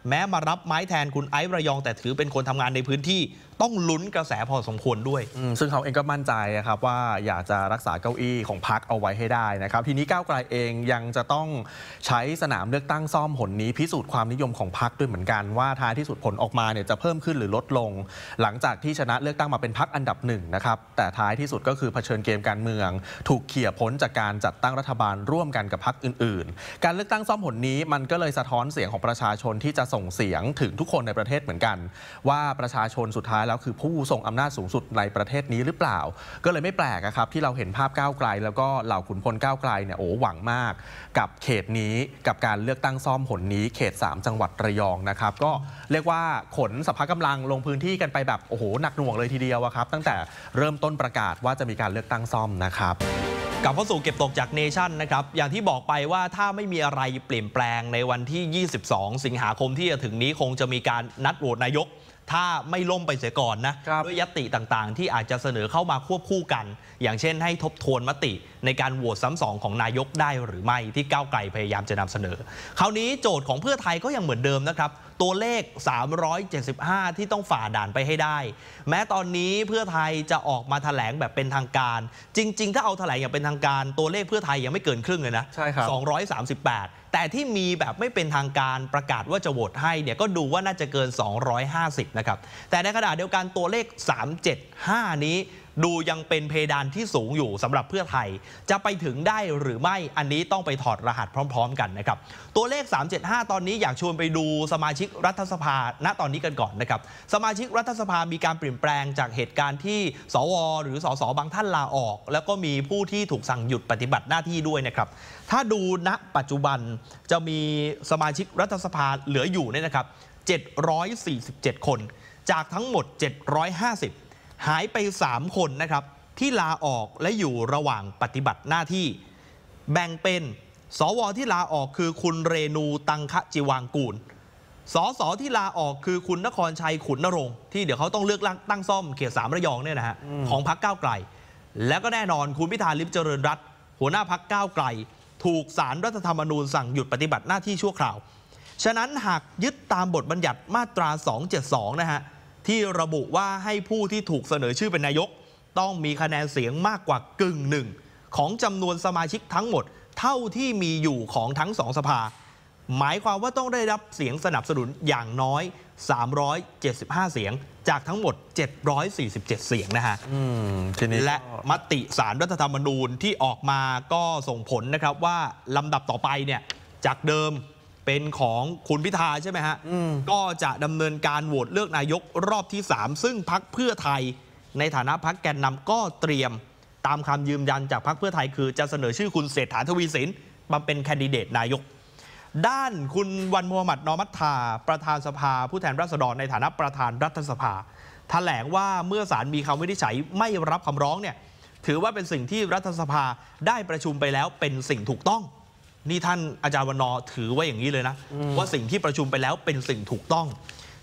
[SPEAKER 1] แม้มารับไม้แทนคุณไอซ์ระยองแต่ถือเป็นคนทำงานในพื้นที่ต้องลุ้นกระแสพอสมควรด้วย ซึ่งเขาเองก็มั่นใจนะครับว่าอยากจะรักษาเก้าอี้ของพรรคเอาไว้ให้ได้นะครับ ทีนี้ก้าวไกลเองยังจะต้องใช้สนามเลือกตั้งซ่อมผลนี้ พิสูจน์ความนิยมของพรรคด้วยเหมือนกันว่าท้ายที่สุดผลออกมาเนี่ยจะเพิ่มขึ้นหรือลดลง หลังจากที่ชนะเลือกตั้งมาเป็นพรรคอันดับหนึ่งนะครับแต่ท้ายที่สุดก็คือเผชิญเกมการเมือง ถูกเขี่ยพ้นจากการจัดตั้งรัฐบาลร่วมกันกับพรรคอื่น ๆ การเลือกตั้งซ่อมผลนี้มันก็เลยสะท้อนเสียงของประชาชนที่จะส่งเสียงถึงทุกคนในประเทศเหมือนกัน ว่าประชาชนสุดท้ายแล้วคือผู้ทรงอำนาจสูงสุดในประเทศนี้หรือเปล่า ก็เลยไม่แปลกครับ ที่เราเห็นภาพก้าวไกล แล้วก็เหล่าขุนพลก้าวไกลเนี่ยโอ้หวังมาก กับเขตนี้กับการเลือกตั้งซ่อมผลนี้เขต 3 จังหวัดระยองนะครับ ก็เรียกว่าขนสัพพะกำลังลงพื้นที่กันไปแบบ โอ้โห หนักหน่วงเลยทีเดียวครับ ตั้งแต่เริ่มต้นประกาศว่าจะมีการเลือกตั้งซ่อมนะครับกับเข้าสู่เก็บตกจากเนชั่นนะครับอย่างที่บอกไปว่าถ้าไม่มีอะไรเปลี่ยนแปลงในวันที่ 22 สิงหาคมที่จะถึงนี้คงจะมีการนัดโหวตนายกถ้าไม่ล่มไปเสียก่อนนะด้วยยติต่างๆ ที่อาจจะเสนอเข้ามาควบคู่กัน อย่างเช่นให้ทบทวนมติในการโหวตซ้ำสองของนายกได้หรือไม่ที่ก้าวไกล พยายามจะนำเสนอ คราวนี้โจทย์ของเพื่อไทยก็ยังเหมือนเดิมนะครับ ตัวเลข 375 ที่ต้องฝ่าด่านไปให้ได้ แม้ตอนนี้เพื่อไทยจะออกมาถแถลงแบบเป็นทางการ จริง ๆ ถ้าเอาถแถลงอย่างเป็นทางการ ตัวเลขเพื่อไทยยังไม่เกินครึ่งเลยนะ ใช่ครับ 238 แต่ที่มีแบบไม่เป็นทางการประกาศว่าจะโหวตให้เนี่ยก็ดูว่าน่าจะเกิน 250 นะครับแต่ในขณะเดียวกันตัวเลข 375 นี้ดูยังเป็นเพดานที่สูงอยู่สำหรับเพื่อไทยจะไปถึงได้หรือไม่อันนี้ต้องไปถอดรหัสพร้อมๆ กันนะครับตัวเลข 375 ตอนนี้อยากชวนไปดูสมาชิกรัฐสภาณตอนนี้กันก่อนนะครับ สมาชิกรัฐสภามีการเปลี่ยนแปลงจากเหตุการณ์ที่สวหรือสสบางท่านลาออก แล้วก็มีผู้ที่ถูกสั่งหยุดปฏิบัติหน้าที่ด้วยนะครับถ้าดูณปัจจุบันจะมีสมาชิกรัฐสภาเหลืออยู่เนี่ยนะครับ747 คน จากทั้งหมด 750หายไป 3 คนนะครับ ที่ลาออกและอยู่ระหว่างปฏิบัติหน้าที่ แบ่งเป็นสวที่ลาออกคือคุณ เรนูตังคะจิวางกูลสสที่ลาออกคือคุณนครชัยขุนนรงค์ที่เดี๋ยวเขาต้องเลือกตั้งซ่อมเขตสามระยองเนี่ยนะฮะของพักเก้าไกล แล้วก็แน่นอนคุณพิธาลิมเจริญรัตหัวหน้าพักเก้าไกล ถูกสารรัฐธรรมนูญสั่งหยุดปฏิบัติหน้าที่ชั่วคราวฉะนั้นหากยึดตามบทบัญญัติมาตรา 272 นะฮะที่ระบุว่าให้ผู้ที่ถูกเสนอชื่อเป็นนายก ต้องมีคะแนนเสียงมากกว่ากึ่งหนึ่งของจำนวนสมาชิกทั้งหมดเท่าที่มีอยู่ของทั้งสองสภา หมายความว่าต้องได้รับเสียงสนับสนุนอย่างน้อย 375 เสียงจากทั้งหมด 747 เสียงนะฮะและมติสารรัฐธรรมนูญที่ออกมาก็ส่งผลนะครับว่าลำดับต่อไปเนี่ยจากเดิมเป็นของคุณพิธาใช่ไหมฮะ ก็จะดำเนินการโหวตเลือกนายกรอบที่ 3 ซึ่งพักเพื่อไทยในฐานะพักแกนนำก็เตรียม ตามคำยืนยันจากพักเพื่อไทย คือจะเสนอชื่อคุณเศรษฐาทวีสินมาเป็นแคนดิเดตนายก ด้านคุณวันมูฮัมหมัดนอมัตทาประธานสภา ผู้แทนราษฎรในฐานะประธานรัฐสภาถแถลงว่าเมื่อศาลมีคำวินิจฉัยไม่รับคำร้องเนี่ยถือว่าเป็นสิ่งที่รัฐสภาได้ประชุมไปแล้วเป็นสิ่งถูกต้องนี่ท่านอาจารย์วันนอถือไว้อย่างนี้เลยนะ ว่าสิ่งที่ประชุมไปแล้วเป็นสิ่งถูกต้อง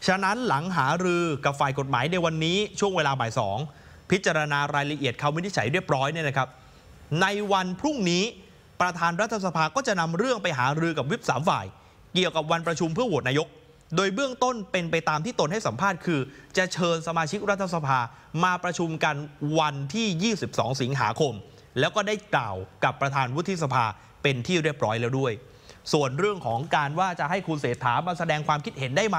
[SPEAKER 1] ฉะนั้นหลังหารือกับฝ่ายกฎหมายในวันนี้ช่วงเวลาบ่ายสองพิจารณารายละเอียดคำวินิจฉัยเรียบร้อยเนี่ยนะครับ ในวันพรุ่งนี้ ประธานรัฐสภาก็จะนำเรื่องไปหารือกับวิปสามฝ่าย เกี่ยวกับวันประชุมเพื่อโหวตนายก โดยเบื้องต้นเป็นไปตามที่ตนให้สัมภาษณ์คือ จะเชิญสมาชิกรัฐสภามาประชุมกันวันที่ 22 สิงหาคมแล้วก็ได้กล่าวกับประธานวุฒิสภาเป็นที่เรียบร้อยแล้วด้วย ส่วนเรื่องของการว่าจะให้คุณเศรษฐามาแสดงความคิดเห็นได้ไหม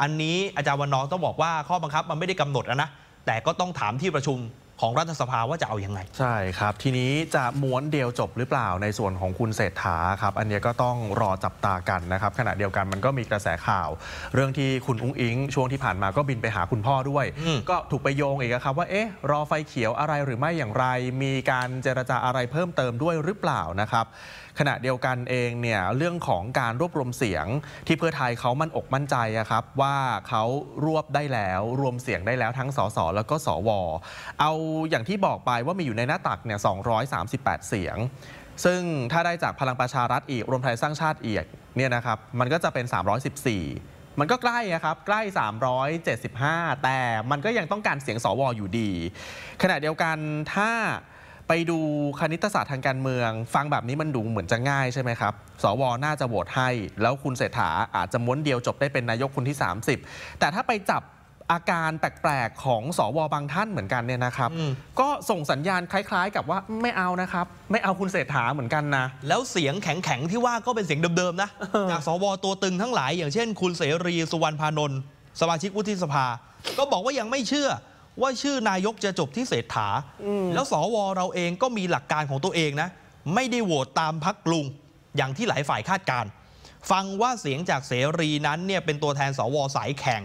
[SPEAKER 1] อันนี้อาจารย์วันนอต้องบอกว่าข้อบังคับมันไม่ได้กำหนดนะ แต่ก็ต้องถามที่ประชุมของรัฐสภาว่าจะเอาอยัางไง ใช่ครับ ทีนี้จะม้วนเดียวจบหรือเปล่าในส่วนของคุณเศรษฐาครับ อันนี้ก็ต้องรอจับตากันนะครับ ขณะเดียวกันมันก็มีกระแสข่าว เรื่องที่คุณอุ้งอิง ช่วงที่ผ่านมาก็บินไปหาคุณพ่อด้วยก็ถูกไปโยงอีกครับว่าเอ๊ะรอไฟเขียวอะไรหรือไม่อย่างไร มีการเจรจาอะไรเพิ่มเติมด้วยหรือเปล่านะครับขณะเดียวกันเองเนี่ย เรื่องของการรวบรวมเสียงที่เพื่อไทยเขามั่นอกมั่นใจครับว่าเขารวบได้แล้วรวมเสียงได้แล้วทั้งสสแล้วก็สวเอาอย่างที่บอกไปว่ามีอยู่ในหน้าตักเนี่ย 238 เสียง ซึ่งถ้าได้จากพลังประชารัฐอีกรวมไทยสร้างชาติอีกเนี่ยนะครับมันก็จะเป็น 314 มันก็ใกล้ครับใกล้ 375 แต่มันก็ยังต้องการเสียงสวอยู่ดี ขณะเดียวกันถ้าไปดูคณิตศาสตร์ทางการเมือง ฟังแบบนี้มันดูเหมือนจะง่ายใช่ไหมครับ สวน่าจะโหวตให้ แล้วคุณเศรษฐา อาจจะม้วนเดียวจบได้เป็นนายกคนที่ 30 แต่ถ้าไปจับอาการแปลกๆของสวบางท่านเหมือนกันเนี่ยนะครับ ก็ส่งสัญญาณคล้ายๆกับว่าไม่เอานะครับ ไม่เอาคุณเศรษฐาเหมือนกันนะ แล้วเสียงแข็งๆ ที่ว่าก็เป็นเสียงเดิมๆนะ จากสวตัวตึงทั้งหลายอย่างเช่น คุณเสรีสุวรรณพานนท์สมาชิกวุฒิสภา ก็บอกว่ายังไม่เชื่อว่าชื่อนายกจะจบที่เศรษฐา แล้วสวเราเองก็มีหลักการของตัวเองนะ ไม่ได้โหวตตามพักลุงอย่างที่หลายฝ่ายคาดการ ฟังว่าเสียงจากเสรีนั้นเนี่ยเป็นตัวแทนสวสายแข็ง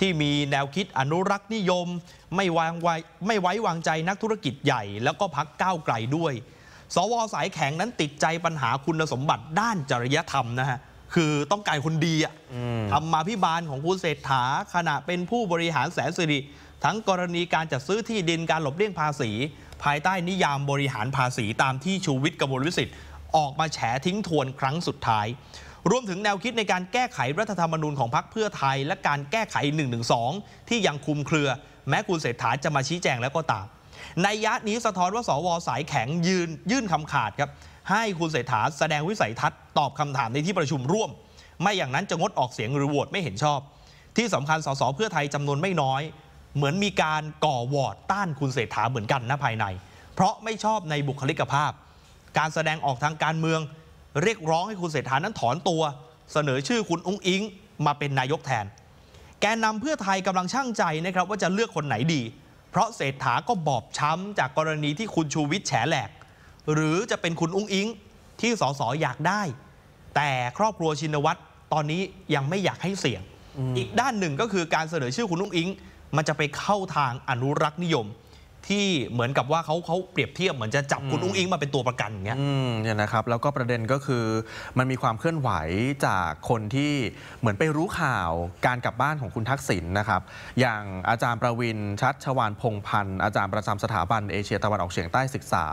[SPEAKER 1] ที่มีแนวคิดอนุรักษ์นิยม ไม่วางไว้ไม่ไว้วางใจนักธุรกิจใหญ่แล้วก็พักก้าวไกลด้วย สวสายแข็งนั้นติดใจปัญหาคุณสมบัติด้านจริยธรรมนะฮะคือต้องการคนดีอ่ะทำมาพิบาลของคุณเศรษฐาขณะเป็นผู้บริหารแสนสิริทั้งกรณีการจัดซื้อที่ดินการหลบเลี่ยงภาษี ภายใต้นิยามบริหารภาษี ตามที่ชูวิทย์กบลวิสิทธิ์ออกมาแฉทิ้งทวนครั้งสุดท้ายรวมถึงแนวคิดในการแก้ไขรัฐธรรมนูญของพรรคเพื่อไทย และการแก้ไข1นึที่ยังคุมเครือ แม้คุณเศรษฐาจะมาชี้แจงแล้วก็ตามในยะนี้สะท้อนว่าสวสายแข็งยืนยื่นคำขาดครับให้คุณเศรษฐา แสดงวิสัยทัศน์ตอบคำถามในที่ประชุมร่วม ไม่อย่างนั้นจะงดออกเสียงหรือโหวตไม่เห็นชอบที่สำคัญสสเพื่อไทยจำนวนไม่น้อยเหมือนมีการก่อวอร์ดต้านคุณเศรษฐาเหมือนกันนะภายใน เพราะไม่ชอบในบุคลิกภาพ การแสดงออกทางการเมืองเรียกร้องให้คุณเศรษฐานั้นถอนตัว เสนอชื่อคุณอุ้งอิงมาเป็นนายกแทน แกนนำเพื่อไทยกำลังช่างใจนะครับ ว่าจะเลือกคนไหนดี เพราะเศรษฐาก็บอบช้ำจากกรณีที่คุณชูวิทย์แฉแหลก หรือจะเป็นคุณอุ้งอิงที่สสอยากได้ แต่ครอบครัวชินวัตรตอนนี้ยังไม่อยากให้เสี่ยง อีกด้านหนึ่งก็คือการเสนอชื่อคุณอุ้งอิงมันจะไปเข้าทางอนุรักษ์นิยมที่เหมือนกับว่าเขาเขาเปรียบเทียบเหมือนจะจับคุณอุ้งอิง มาเป็นตัวประกันอย่างเงี้ยเนี่ยนะครับ แล้วก็ประเด็นก็คือมันมีความเคลื่อนไหวจากคนที่เหมือนไปรู้ข่าวการกลับบ้านของคุณทักษิณนะครับ อย่างอาจารย์ประวินชัดชวานพงพันธ์อาจารย์ประจำสถาบัน เอเชียตะวันออกเฉียงใต้ศึกษา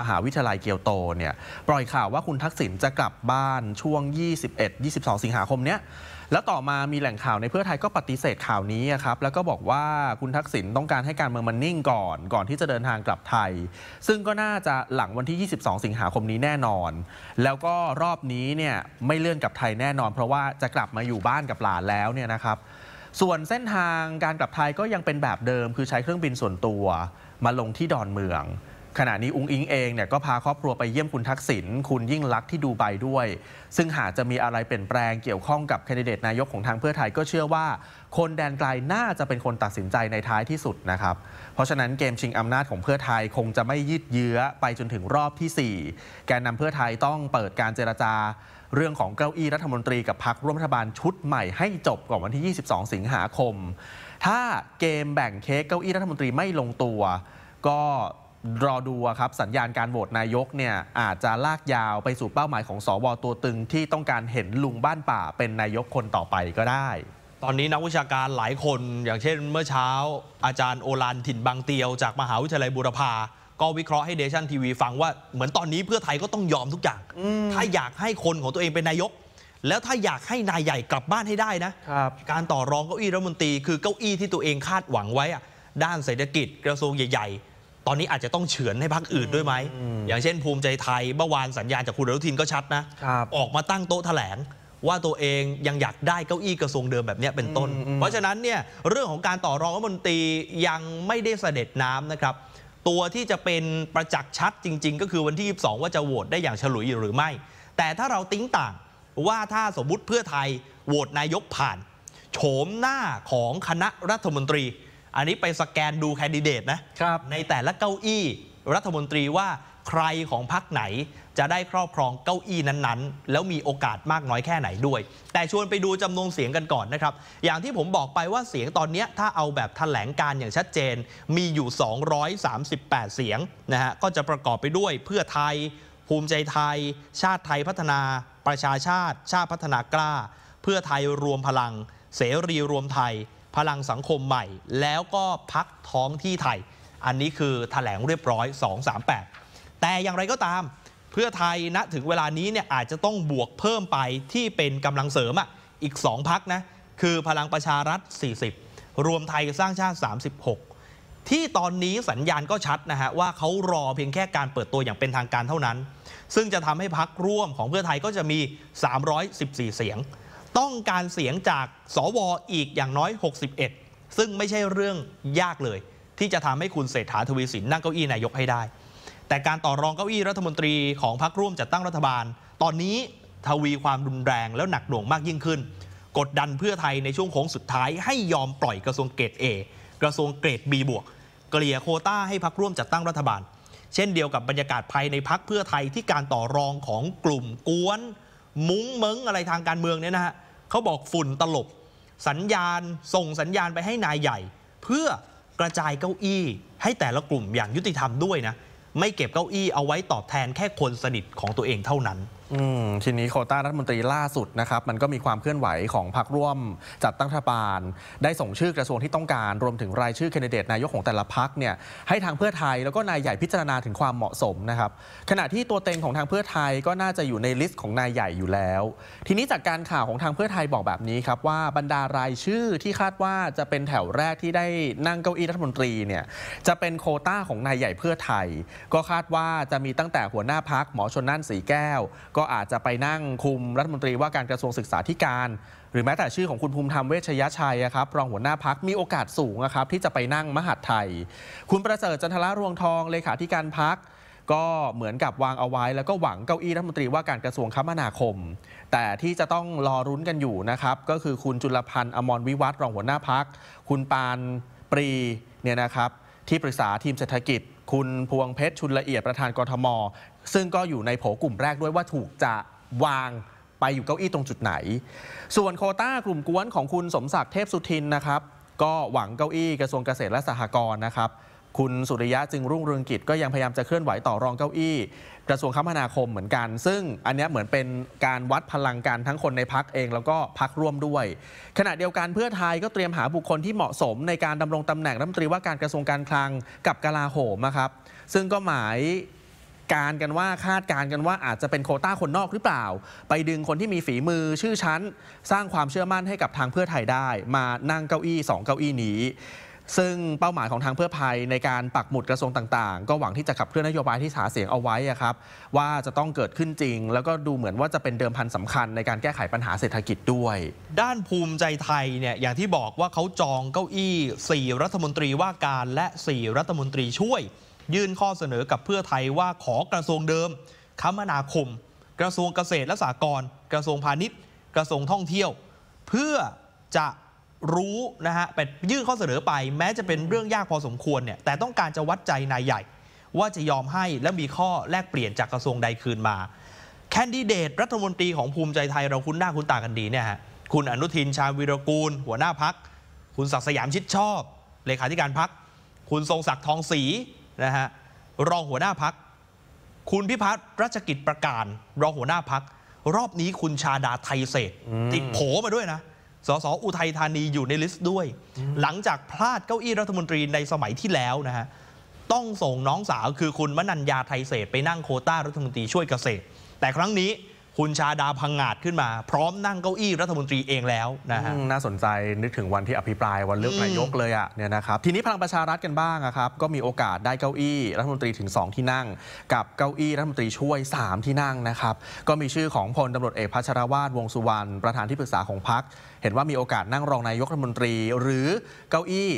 [SPEAKER 1] มหาวิทยาลัยเกียวโตเนี่ยปล่อยข่าวว่าคุณทักษิณจะกลับบ้านช่วง21 22 สิงหาคมเนี้ยแล้วต่อมามีแหล่งข่าวในเพื่อไทยก็ปฏิเสธข่าวนี้ครับแล้วก็บอกว่าคุณทักษิณต้องการให้การเมืองมันนิ่งก่อน ก่อนที่จะเดินทางกลับไทย ซึ่งก็น่าจะหลังวันที่ 22 สิงหาคมนี้แน่นอน แล้วก็รอบนี้เนี่ยไม่เลื่อนกลับไทยแน่นอนเพราะว่าจะกลับมาอยู่บ้านกับหลานแล้วเนี่ยนะครับ ส่วนเส้นทางการกลับไทยก็ยังเป็นแบบเดิมคือใช้เครื่องบินส่วนตัว มาลงที่ดอนเมืองขณะนี้อุ้งอิงเองเนี่ยก็พาครอบครัวไปเยี่ยมคุณทักษิณคุณยิ่งลักษณ์ที่ดูไบด้วย ซึ่งหากจะมีอะไรเปลี่ยนแปลงเกี่ยวข้องกับ แคนดิเดตนายกของทางเพื่อไทยก็เชื่อว่า คนแดนไกลน่าจะเป็นคนตัดสินใจในท้ายที่สุดนะครับเพราะฉะนั้นเกมชิงอำนาจของเพื่อไทยคงจะไม่ยืดเยื้อไปจนถึงรอบที่ 4 แกนนำเพื่อไทยต้องเปิดการเจรจา เรื่องของเก้าอี้รัฐมนตรีกับพรรคร่วมรัฐบาลชุดใหม่ให้จบก่อนวันที่ 22 สิงหาคม ถ้าเกมแบ่งเค้กเก้าอี้รัฐมนตรีไม่ลงตัว ก็รอดูครับสัญญาณการโหวตนายกเนี่ยอาจจะลากยาวไปสู่เป้าหมายของสวตัวตึงที่ต้องการเห็นลุงบ้านป่าเป็นนายกคนต่อไปก็ได้ ตอนนี้นักวิชาการหลายคนอย่างเช่นเมื่อเช้าอาจารย์โอลานถิ่นบางเตียว จากมหาวิทยาลัยบูรพาก็วิเคราะห์ให้เดชันทีวีฟังว่า เหมือนตอนนี้เพื่อไทยก็ต้องยอมทุกอย่าง ถ้าอยากให้คนของตัวเองเป็นนายก แล้วถ้าอยากให้นายใหญ่กลับบ้านให้ได้นะการต่อรองเก้าอี้รัฐมนตรี คือเก้าอี้ที่ตัวเองคาดหวังไว้ด้านเศรษฐกิจกระทรวงใหญ่ ๆตอนนี้อาจจะต้องเฉือนให้พักอื่นด้วยไหมอย่างเช่นภูมิใจไทยเมื่อวานสัญญาณจากคุณอนุทินก็ชัดนะ ออกมาตั้งโต๊ะแถลงว่าตัวเองยังอยากได้เก้าอี้กระทรวงเดิมแบบนี้เป็นต้น เพราะฉะนั้นเนี่ย เรื่องของการต่อรองรัฐมนตรี ยังไม่ได้เสด็จน้ำนะครับ ตัวที่จะเป็นประจักษ์ชัดจริงๆ ก็คือวันที่ 22 ว่าจะโหวตได้อย่างฉลุยหรือไม่ แต่ถ้าเราติ้งต่างว่าถ้าสมมติเพื่อไทยโหวตนายกผ่าน โฉมหน้าของคณะรัฐมนตรีอันนี้ไปสแกนดูแคนดิเดตนะ ในแต่ละเก้าอี้รัฐมนตรีว่าใครของพักไหนจะได้ครอบครองเก้าอี้นั้น ๆ แล้วมีโอกาสมากน้อยแค่ไหนด้วย แต่ชวนไปดูจำนวนเสียงกันก่อนนะครับ อย่างที่ผมบอกไปว่าเสียงตอนนี้ถ้าเอาแบบแถลงการอย่างชัดเจนมีอยู่ 238 เสียงนะฮะก็จะประกอบไปด้วยเพื่อไทย ภูมิใจไทย ชาติไทยพัฒนา ประชาชาติ ชาติพัฒนากล้า เพื่อไทยรวมพลัง เสรีรวมไทยพลังสังคมใหม่แล้วก็พักท้องที่ไทย อันนี้คือถแถลงเรียบร้อย 238 แต่อย่างไรก็ตาม เพื่อไทยณนะถึงเวลานี้เนี่ยอาจจะต้องบวกเพิ่มไปที่เป็นกำลังเสริมอ่ะอีก 2 พักนะ คือพลังประชารัฐ 40 รวมไทยสร้างชาติ 36 ที่ตอนนี้สัญญาณก็ชัดนะฮะ ว่าเขารอเพียงแค่การเปิดตัวอย่างเป็นทางการเท่านั้น ซึ่งจะทำให้พักร่วมของเพื่อไทยก็จะมี 314 เสียงต้องการเสียงจากสวอีกอย่างน้อย 61 ซึ่งไม่ใช่เรื่องยากเลย ที่จะทำให้คุณเศรษฐาทวีสินนั่งเก้าอี้นายกให้ได้ แต่การต่อรองเก้าอี้รัฐมนตรีของพรรคร่วมจัดตั้งรัฐบาล ตอนนี้ทวีความรุนแรงแล้วหนักหน่วงมากยิ่งขึ้น กดดันเพื่อไทยในช่วงโค้งสุดท้ายให้ยอมปล่อยกระทรวงเกรด A กระทรวงเกรด B บวกเกลี่ยโคต้าให้พรรคร่วมจัดตั้งรัฐบาลเช่นเดียวกับบรรยากาศภายในพักเพื่อไทยที่การต่อรองของกลุ่มกวนมุ้งเมิงอะไรทางการเมืองเนี่ยนะฮะเขาบอกฝุ่นตลบ สัญญาณส่งสัญญาณไปให้นายใหญ่ เพื่อกระจายเก้าอี้ให้แต่ละกลุ่มอย่างยุติธรรมด้วยนะ ไม่เก็บเก้าอี้เอาไว้ตอบแทนแค่คนสนิทของตัวเองเท่านั้นทีนี้โคต้ารัฐมนตรีล่าสุดนะครับมันก็มีความเคลื่อนไหวของพรรคร่วมจัดตั้งรัฐบาล ได้ส่งชื่อกระทรวงที่ต้องการรวมถึงรายชื่อแคนดิเดตนายกของแต่ละพรรคเนี่ยให้ทางเพื่อไทยแล้วก็นายใหญ่พิจารณาถึงความเหมาะสมนะครับขณะที่ตัวเต็งของทางเพื่อไทยก็น่าจะอยู่ในลิสต์ของนายใหญ่อยู่แล้ว ทีนี้จากการข่าวของทางเพื่อไทยบอกแบบนี้ครับว่าบรรดารายชื่อที่คาดว่าจะเป็นแถวแรกที่ได้นั่งเก้าอี้รัฐมนตรีเนี่ยจะเป็นโคต้าของนายใหญ่เพื่อไทย ก็คาดว่าจะมีตั้งแต่หัวหน้าพรรคหมอชนน่านสีแก้วก็อาจจะไปนั่งคุมรัฐมนตรีว่าการกระทรวงศึกษาธิการ หรือแม้แต่ชื่อของคุณภูมิธรรมเวชยชัยครับ รองหัวหน้าพักมีโอกาสสูงครับที่จะไปนั่งมหาดไทย คุณประเสริฐจันทละรวงทอง เลขาธิการพักก็เหมือนกับวางเอาไว้ แล้วก็หวังเก้าอี้รัฐมนตรีว่าการกระทรวงคมนาคม แต่ที่จะต้องรอรุ้นกันอยู่นะครับก็คือคุณจุลพันธ์อมรวิวัฒรองหัวหน้าพักคุณปานปรีเนี่ยนะครับ ที่ปรึกษาทีมเศรษฐกิจ คุณพวงเพชรชุนละเอียดประธานกรทมซึ่งก็อยู่ในโผกลุ่มแรกด้วยว่าถูกจะวางไปอยู่เก้าอี้ตรงจุดไหน ส่วนโคต้ากลุ่มกวนของคุณสมศักดิ์เทพสุทินนะครับ ก็หวังเก้าอี้กระทรวงเกษตรและสหกรณ์นะครับ คุณสุริยะ จึงรุ่งเรืองกิจก็ยังพยายามจะเคลื่อนไหวต่อรองเก้าอี้กระทรวงคมนาคมเหมือนกัน ซึ่งอันนี้เหมือนเป็นการวัดพลังการทั้งคนในพักเองแล้วก็พักร่วมด้วย ขณะเดียวกันเพื่อไทยก็เตรียมหาบุคคลที่เหมาะสมในการดำรงตำแหน่งรัฐมนตรีว่าการกระทรวงการคลังกับกลาโหมนะครับ ซึ่งก็หมายการกันว่าคาดการกันว่าอาจจะเป็นโคต้าคนนอกหรือเปล่า ไปดึงคนที่มีฝีมือชื่อชั้น สร้างความเชื่อมั่นให้กับทางเพื่อไทยได้ มานั่งเก้าอี้2เก้าอี้นี้ ซึ่งเป้าหมายของทางเพื่อไทยในการปักหมุดกระทรวงต่างๆ ก็หวังที่จะขับเคลื่อนนโยบายที่หาเสียงเอาไว้ครับว่าจะต้องเกิดขึ้นจริงแล้วก็ดูเหมือนว่าจะเป็นเดิมพันสำคัญในการแก้ไขปัญหาเศรษฐกิจด้วย ด้านภูมิใจไทยเนี่ยอย่างที่บอกว่าเขาจองเก้าอี้ 4 รัฐมนตรีว่าการและ 4 รัฐมนตรีช่วยยื่นข้อเสนอกับเพื่อไทยว่าขอกระทรวงเดิม คมนาคม กระทรวงเกษตรและสหกรณ์กระทรวงพาณิชย์ กระทรวงท่องเที่ยว เพื่อจะรู้นะฮะไปยื่นข้อเสนอไป แม้จะเป็นเรื่องยากพอสมควรเนี่ยแต่ต้องการจะวัดใจนายใหญ่ ว่าจะยอมให้และมีข้อแลกเปลี่ยนจากกระทรวงใดคืนมา แคนดิเดต รัฐมนตรีของภูมิใจไทยเราคุ้นหน้าคุ้นตากันดีเนี่ยฮะคุณอนุทินชาญวิรกูล หัวหน้าพักคุณศักดิ์สยามชิดชอบ เลขาธิการพักคุณทรงศักดิ์ทองศรีนะฮะ รองหัวหน้าพัก คุณพิพัฒน์รัชกิจประการ รอง หัวหน้าพัก รอบนี้คุณชาดาไทยเศษติดโผมาด้วย นะสสอุทัยธานีอยู่ในลิสต์ด้วย หลังจากพลาดเก้าอี้รัฐมนตรีในสมัยที่แล้วนะฮะต้องส่ง น้องสาวคือคุณ มนัญญาไทยเศษไปนั่งโคต้ารัฐมนตรีช่วยเกษตร แต่ครั้งนี้คุณชาดาพังงาดขึ้นมาพร้อมนั่งเก้าอี้รัฐมนตรีเองแล้วนะฮะน่าสนใจ นึกถึงวันที่อภิปรายวันเลือกนายกเลยอ่ะเนี่ยนะครับทีนี้พลังประชารัฐกันบ้างครับก็มีโอกาสได้เก้าอี้ รัฐมนตรีถึง 2 ที่นั่ง กับเก้าอี้รัฐมนตรีช่วย 3 ที่นั่งนะครับก็มีชื่อของพลตำรวจเอกพัชรวาทวงสุวรรณประธานที่ปรึกษาของพรรคเห็นว่ามีโอกาสนั่งรองนายกรัฐมนตรี หรือเก้าอี้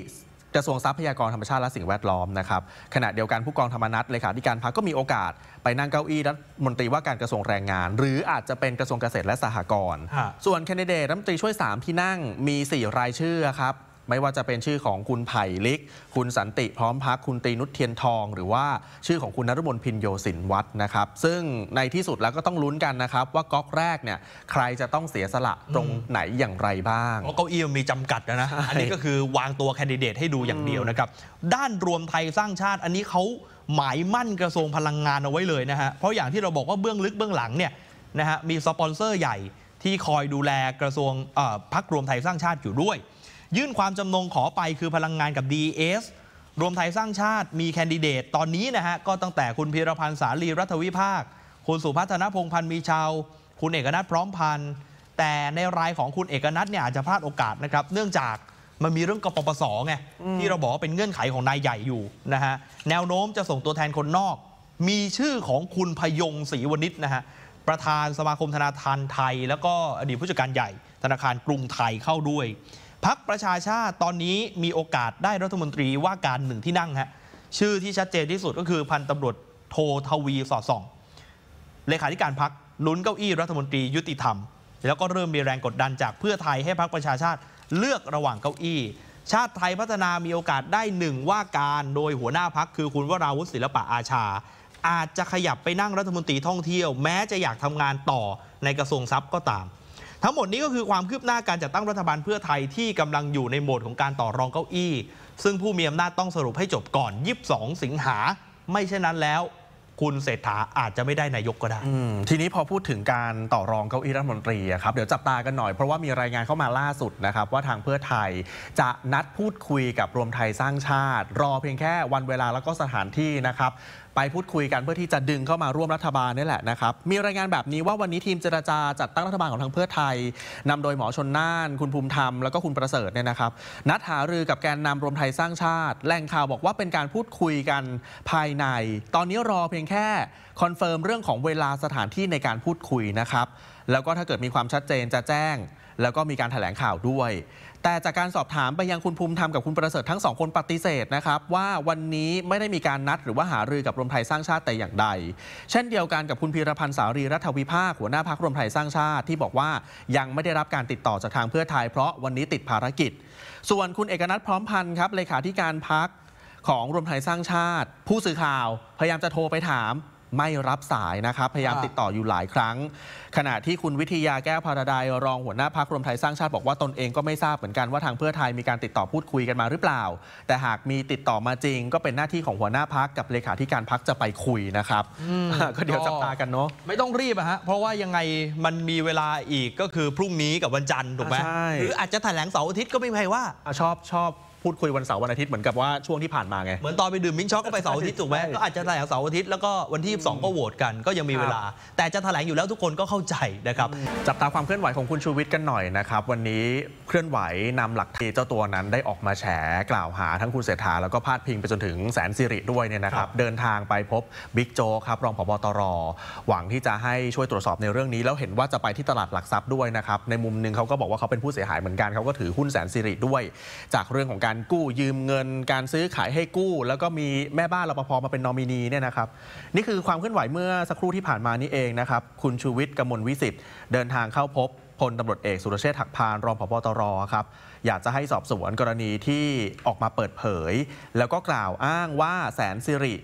[SPEAKER 1] กระทรวงทรัพยากรธรรมชาติและสิ่งแวดล้อมนะครับขณะเดียวกันผู้กองธรรมนัฐเลขาธิการพรรคก็มีโอกาสไปนั่งเก้าอี้รัฐมนตรีว่าการกระทรวงแรงงาน หรืออาจจะเป็นกระทรวงเกษตรและสหกรณ์ส่วนแคนดิเดตรัฐมนตรีช่วย 3 ที่นั่งมี 4 รายชื่อครับไม่ว่าจะเป็นชื่อของคุณไผ่ลิก คุณสันติพร้อมพักคุณตีนุชเทียนทอง หรือว่าชื่อของคุณนรุมนพินโยสินวัฒนะครับ ซึ่งในที่สุดแล้วก็ต้องลุ้นกันนะครับว่าก๊อกแรกเนี่ยใครจะต้องเสียสละตรงไหนอย่างไรบ้างเก้าอี้มมีจำกัดนะนะอันนี้ก็คือวางตัวแคนดิเดตให้ดูอย่างเดียวนะครับ ด้านรวมไทยสร้างชาติอันนี้เขาหมายมั่นกระทรวงพลังงานเอาไว้เลยนะฮะ เพราะอย่างที่เราบอกว่าเบื้องลึกเบื้องหลังเนี่ยนะฮะมีสปอนเซอร์ใหญ่ที่คอยดูแลกระทรวงพักรวมไทยสร้างชาติอยู่ด้วยยื่นความจำนงขอไปคือพลังงานกับ d s รวมไทยสร้างชาติมีแคนดิเดตตอนนี้นะฮะ ก็ตั้งแต่คุณพีรพันธ์สาลี รัฐวิภาค คุณสุพัฒนพงพันธ์มีชาว คุณเอกนัทพร้อมพันธ์แต่ในรายของคุณเอกนัทเนี่ย อาจจะพลาดโอกาสนะครับ เนื่องจากมันมีเรื่องกปปสไงที่เราบอกเป็นเงื่อนไขของนายใหญ่อยู่นะฮะแนวโน้มจะส่งตัวแทนคนนอก มีชื่อของคุณพยงศรีวณิชนะฮะประธานสมาคมธนาคารไทยแล้วก็อดีตผู้จัดการใหญ่ ธนาคารกรุงไทยเข้าด้วยพักประชาชาติตอนนี้มีโอกาสได้รัฐมนตรีว่าการหนึ่งที่นั่งฮะชื่อที่ชัดเจนที่สุดก็คือพันตำรวจโททวีสอดส่องเลขาธิการพักลุ้นเก้าอี้รัฐมนตรียุติธรรม แล้วก็เริ่มมีแรงกดดันจากเพื่อไทยให้พักประชาชาติเลือกระหว่างเก้าอี้ ชาติไทยพัฒนามีโอกาสได้หนึ่งว่าการโดยหัวหน้าพักคือคุณวราวุฒิศิลปะอาชา อาจจะขยับไปนั่งรัฐมนตรีท่องเที่ยวแม้จะอยากทำงานต่อในกระทรวงทรัพย์ก็ตามทั้งหมดนี้ก็คือความคืบหน้าการจัดตั้งรัฐบาลเพื่อไทยที่กำลังอยู่ในโหมดของการต่อรองเก้าอี้ ซึ่งผู้มีอำนาจต้องสรุปให้จบก่อน22สิงหา ไม่เช่นนั้นแล้วคุณเศรษฐาอาจจะไม่ได้นายกก็ได้ทีนี้พอพูดถึงการต่อรองเก้าอี้รัฐมนตรีครับเดี๋ยวจับตากันหน่อยเพราะว่ามีรายงานเข้ามาล่าสุดนะครับว่าทางเพื่อไทยจะนัดพูดคุยกับรวมไทยสร้างชาติ รอเพียงแค่วันเวลาแล้วก็สถานที่นะครับไปพูดคุยกันเพื่อที่จะดึงเข้ามาร่วมรัฐบาลนี่แหละนะครับ มีรายงานแบบนี้ว่าวันนี้ทีมเจรจาจัดตั้งรัฐบาลของทางเพื่อไทยนำโดยหมอชนน่าน คุณภูมิธรรม แล้วก็คุณประเสริฐเนี่ยนะครับ นัดหารือกับแกนนำรวมไทยสร้างชาติ แหล่งข่าวบอกว่าเป็นการพูดคุยกันภายใน ตอนนี้รอเพียงแค่คอนเฟิร์มเรื่องของเวลาสถานที่ในการพูดคุยนะครับ แล้วก็ถ้าเกิดมีความชัดเจนจะแจ้ง แล้วก็มีการถแถลงข่าวด้วยแต่จากการสอบถามไปยังคุณภูมิธรรมกับคุณประเสริฐทั้งสองคนปฏิเสธนะครับว่าวันนี้ไม่ได้มีการนัดหรือว่าหารือกับรวมไทยสร้างชาติแต่อย่างใด เช่นเดียวกันกับคุณพีรพันธ์สารีรัฐวิภาคหัวหน้าพักรวมไทยสร้างชาติ ที่บอกว่ายังไม่ได้รับการติดต่อจากทางเพื่อไทยเพราะวันนี้ติดภารกิจ ส่วนคุณเอกนัทพร้อมพันธ์ครับเลขาธิการพักของรวมไทยสร้างชาติ ผู้สื่อข่าว พยายามจะโทรไปถามไม่รับสายนะครับ พยายามติดต่ออยู่หลายครั้ง ขณะที่คุณวิทยาแก้วพาราดายรองหัวหน้าพักรวมไทยสร้างชาติบอกว่าตนเองก็ไม่ทราบเหมือนกันว่าทางเพื่อไทยมีการติดต่อพูดคุยกันมาหรือเปล่า แต่หากมีติดต่อมาจริงก็เป็นหน้าที่ของหัวหน้าพักกับเลขาธิการพักจะไปคุยนะครับก็เดี๋ยวจับตากันเนาะไม่ต้องรีบอะฮะเพราะว่ายังไงมันมีเวลาอีกก็คือพรุ่งนี้กับวันจันทร์ถูกไหมหรืออาจจะแถลงเสาร์อาทิตย์ก็ไม่ใครว่าชอบชอบพูดคุยวันเสาร์วันอาทิตย์เหมือนกับว่าช่วงที่ผ่านมาไง เหมือนตอนไปดื่มมิ้นช็อกก็ไปเสาร์อาทิตย์ถูกไหมก็อาจจะแถลงเสาร์อาทิตย์แล้วก็วันที่2ก็โหวตกันก็ยังมีเวลา แต่จะแถลงอยู่แล้วทุกคนก็เข้าใจนะครับจับตาความเคลื่อนไหวของคุณชูวิทย์กันหน่อยนะครับวันนี้เคลื่อนไหวนำหลักที่เจ้าตัวนั้นได้ออกมาแฉกล่าวหาทั้งคุณเศรษฐาแล้วก็พาดพิงไปจนถึงแสนสิริด้วยเนี่ยนะครับเดินทางไปพบบิ๊กโจ๊กครับรองผบตรหวังที่จะให้ช่วยตรวจสอบในเรื่องนี้แล้วเห็นว่าจะไปที่ตลาดหลักทรัพย์ด้วยนะครับในมุมหนึ่งเขาก็บอกว่าเขาเป็นผู้เสียหายเหมือนกันเขาก็ถือหุ้นแสนสิริด้วยจากเรื่องของการการกู้ยืมเงินการซื้อขายให้กู้ แล้วก็มีแม่บ้านรปภมาเป็นนอมินีเนี่ยนะครับ นี่คือความเคลื่อนไหวเมื่อสักครู่ที่ผ่านมานี่เองนะครับคุณชูวิทย์กมลวิสิทธิ์เดินทางเข้าพบ พลตำรวจเอกสุรเชษฐ์หักพานรองผบตรครับ อยากจะให้สอบสวนกรณีที่ออกมาเปิดเผย แล้วก็กล่าวอ้างว่าแสนสิริ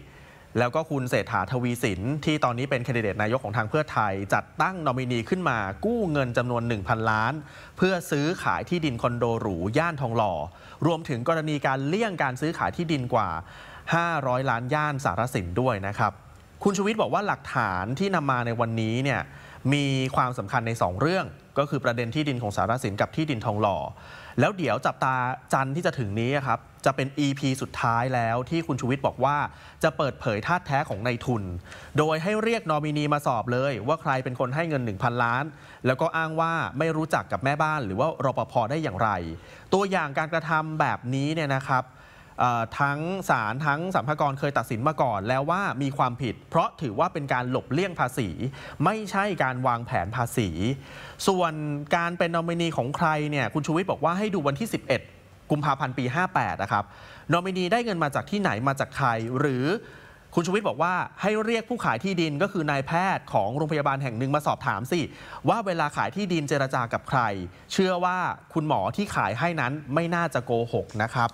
[SPEAKER 1] แล้วก็คุณเศรษฐาทวีสินที่ตอนนี้เป็นแคนดิเดตนายกของทางเพื่อไทย จัดตั้งนอมินีขึ้นมากู้เงินจำนวน 1,000 ล้าน เพื่อซื้อขายที่ดินคอนโดหรู ย่านทองหล่อ รวมถึงกรณีการเลี่ยงการซื้อขายที่ดินกว่า 500 ล้านย่านสารสินด้วยนะครับ คุณชูวิทย์บอกว่าหลักฐานที่นำมาในวันนี้เนี่ยมีความสำคัญใน 2 เรื่อง ก็คือประเด็นที่ดินของสารสินกับที่ดินทองหล่อแล้วเดี๋ยวจับตาจันที่จะถึงนี้ครับ จะเป็น EP สุดท้ายแล้วที่คุณชูวิทย์บอกว่าจะเปิดเผยท่าแท้ของนายทุน โดยให้เรียกนอมินีมาสอบเลยว่าใครเป็นคนให้เงิน 1,000 ล้าน แล้วก็อ้างว่าไม่รู้จักกับแม่บ้านหรือว่ารปภได้อย่างไร ตัวอย่างการกระทำแบบนี้เนี่ยนะครับทั้งศาลทั้งสัมภากรเคยตัดสินมาก่อน แล้วว่ามีความผิด เพราะถือว่าเป็นการหลบเลี่ยงภาษี ไม่ใช่การวางแผนภาษี ส่วนการเป็นนอมินีของใครเนี่ยคุณชูวิทย์บอกว่าให้ดูวันที่ 11 กุมภาพันธ์ปี58นะครับนอมินีได้เงินมาจากที่ไหนมาจากใคร หรือคุณชูวิทย์บอกว่าให้เรียกผู้ขายที่ดินก็คือนายแพทย์ของโรงพยาบาลแห่งหนึ่งมาสอบถามสิว่าเวลาขายที่ดินเจรจากับใครเชื่อว่าคุณหมอที่ขายให้นั้นไม่น่าจะโกหกนะครับ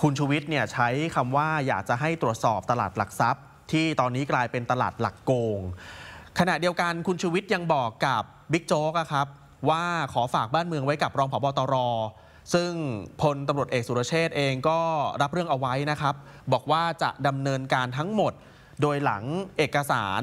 [SPEAKER 1] คุณชูวิทย์เนี่ยใช้คำว่าอยากจะให้ตรวจสอบตลาดหลักทรัพย์ ที่ตอนนี้กลายเป็นตลาดหลักโกง ขณะเดียวกันคุณชูวิทย์ยังบอกกับบิ๊กโจ๊กครับว่าขอฝากบ้านเมืองไว้กับรองผบตร ซึ่งพลตำรวจเอกสุรเชษเองก็รับเรื่องเอาไว้นะครับ บอกว่าจะดำเนินการทั้งหมดโดยหลังเอกสาร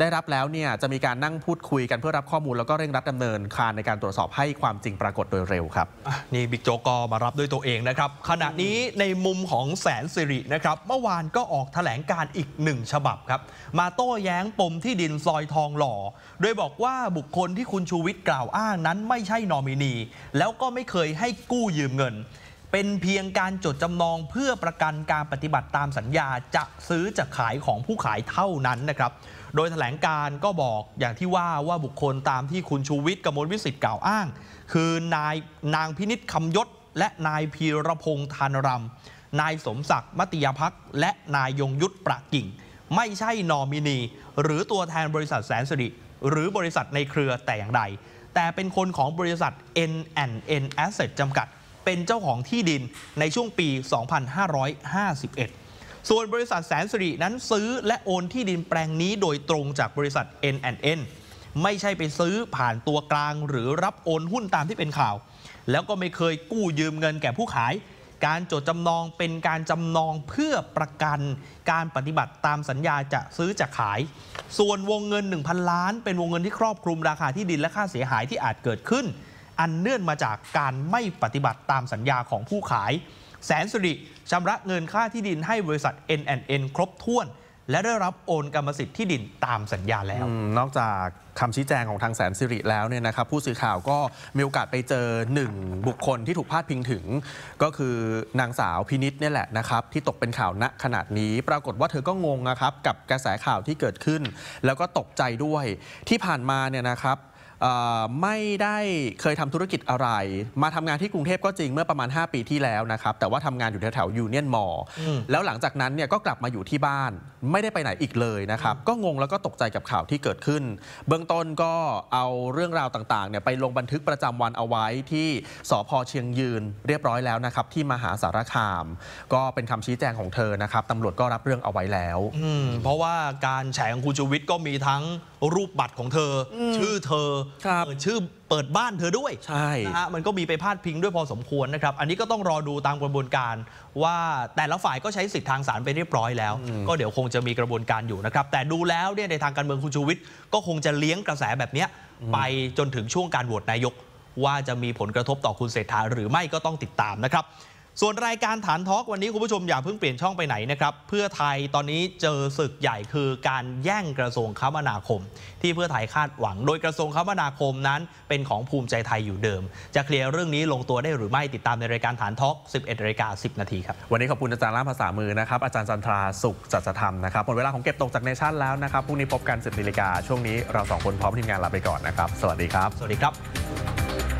[SPEAKER 1] ได้รับแล้วเนี่ยจะมีการนั่งพูดคุยกันเพื่อรับข้อมูลแล้วก็เร่งรัดดาเนินการในการตรวจสอบให้ความจริงปรากฏโดยเร็วครับนี่ บิ๊กโจกมารับด้วยตัวเองนะครับ ขณะนี้ในมุมของแสนสิรินะครับเมื่อวานก็ออกแถลงการอีกหนึ่งฉบับครับ มาโต้แย้งปมที่ดินซอยทองหล่อ โดยบอกว่าบุคคลที่คุณชูวิทย์กล่าวอ้างนั้นไม่ใช่นอมินีแล้วก็ไม่เคยให้กู้ยืมเงิน เป็นเพียงการจดจำนองเพื่อประกันการปฏิบัติตามสัญญาจะซื้อจะขายของผู้ขายเท่านั้นนะครับโดยถแถลงการก็บอกอย่างที่ว่าว่าบุคคลตามที่คุณชูวิทย์กมลวิสิต์กล่าวอ้าง คือนายนางพินิษคำยศ และนายพีรพงษ์ธานรำนายสมศักดิ์มติยพักและนายยงยุทธประกิ่ง ไม่ใช่นอมินีหรือตัวแทนบริษัทแสนสิริหรือบริษัทในเครือแต่อย่างใด แต่เป็นคนของบริษัท NNN Asset จำกัด เป็นเจ้าของที่ดินในช่วงปี 2551ส่วนบริษัทแสนสิรินั้นซื้อและโอนที่ดินแปลงนี้โดยตรงจากบริษัท NNN ไม่ใช่ไปซื้อผ่านตัวกลางหรือรับโอนหุ้นตามที่เป็นข่าว แล้วก็ไม่เคยกู้ยืมเงินแก่ผู้ขาย การจดจำนองเป็นการจำนองเพื่อประกันการปฏิบัติตามสัญญาจะซื้อจะขาย ส่วนวงเงิน 1,000 ล้าน เป็นวงเงินที่ครอบคลุมราคาที่ดินและค่าเสียหายที่อาจเกิดขึ้น อันเนื่องมาจากการไม่ปฏิบัติตามสัญญาของผู้ขาย แสนสิริชำระเงินค่าที่ดินให้บริษัท NNN ครบถ้วน และได้รับโอนกรรมสิทธิ์ที่ดินตามสัญญาแล้ว นอกจากคำชี้แจงของทางแสนสิริแล้วเนี่ยนะครับผู้สื่อข่าวก็มีโอกาสไปเจอหนึ่งบุคคลที่ถูกพาดพิงถึง ก็คือนางสาวพินิษเนี่ยแหละนะครับ ที่ตกเป็นข่าวณขนาดนี้ ปรากฏว่าเธอก็งงนะครับ กับกระแสข่าวที่เกิดขึ้น แล้วก็ตกใจด้วยที่ผ่านมาเนี่ยนะครับไม่ได้เคยทำธุรกิจอะไร มาทำงานที่กรุงเทพก็จริงเมื่อประมาณ 5 ปีที่แล้วนะครับ แต่ว่าทำงานอยู่แถวๆยูเนียนมอแล้วหลังจากนั้นเนี่ยก็กลับมาอยู่ที่บ้าน ไม่ได้ไปไหนอีกเลยนะครับ ก็งงแล้วก็ตกใจกับข่าวที่เกิดขึ้น เบื้องต้นก็เอาเรื่องราวต่างๆเนี่ยไปลงบันทึกประจำวันเอาไว้ ที่สพเชียงยืนเรียบร้อยแล้วนะครับที่มหาสารคาม ก็เป็นคำชี้แจงของเธอนะครับตำรวจก็รับเรื่องเอาไว้แล้วเพราะว่าการแฉของคุณชูวิทย์ก็มีทั้งรูปบัตรของเธอ ชื่อเธอเอิดชื่อเปิดบ้านเธอด้วยใช่นะฮะมันก็มีไปพาดพิงด้วยพอสมควรนะครับ อันนี้ก็ต้องรอดูตามกระบวนการว่าแต่ละฝ่ายก็ใช้สิทธิทางศาลไปเรียบร้อยแล้ว ก็เดี๋ยวคงจะมีกระบวนการอยู่นะครับ แต่ดูแล้วเนี่ยในทางการเมืองคุณชูวิทย์ก็คงจะเลี้ยงกระแสแบบนี้ไปจนถึงช่วงการโหวตนายก ว่าจะมีผลกระทบต่อคุณเศรษฐาหรือไม่ก็ต้องติดตามนะครับส่วนรายการฐานทอล์กวันนี้คุณผู้ชมอย่าเพิ่งเปลี่ยนช่องไปไหนนะครับ เพื่อไทยตอนนี้เจอศึกใหญ่คือการแย่งกระทรวงคมนาคม ที่เพื่อไทยคาดหวังโดยกระทรวงคมนาคมนั้น เป็นของภูมิใจไทยอยู่เดิม จะเคลียร์เรื่องนี้ลงตัวได้หรือไม่ติดตามในรายการฐานทอล์ก11นาฬิกา10 นาทีครับวันนี้ขอบคุณอาจารย์ล่ามภาษามือนะครับอาจารย์จันทราสุขจัตธรรมนะครับหมดเวลาของเก็บตกจากเนชั่นแล้วนะครับพรุ่งนี้พบกัน 10นาฬิกาช่วงนี้เราสองคนพร้อมทีมงานลาไปก่อนนะครับ สวัสดีครับสวัสดีครับ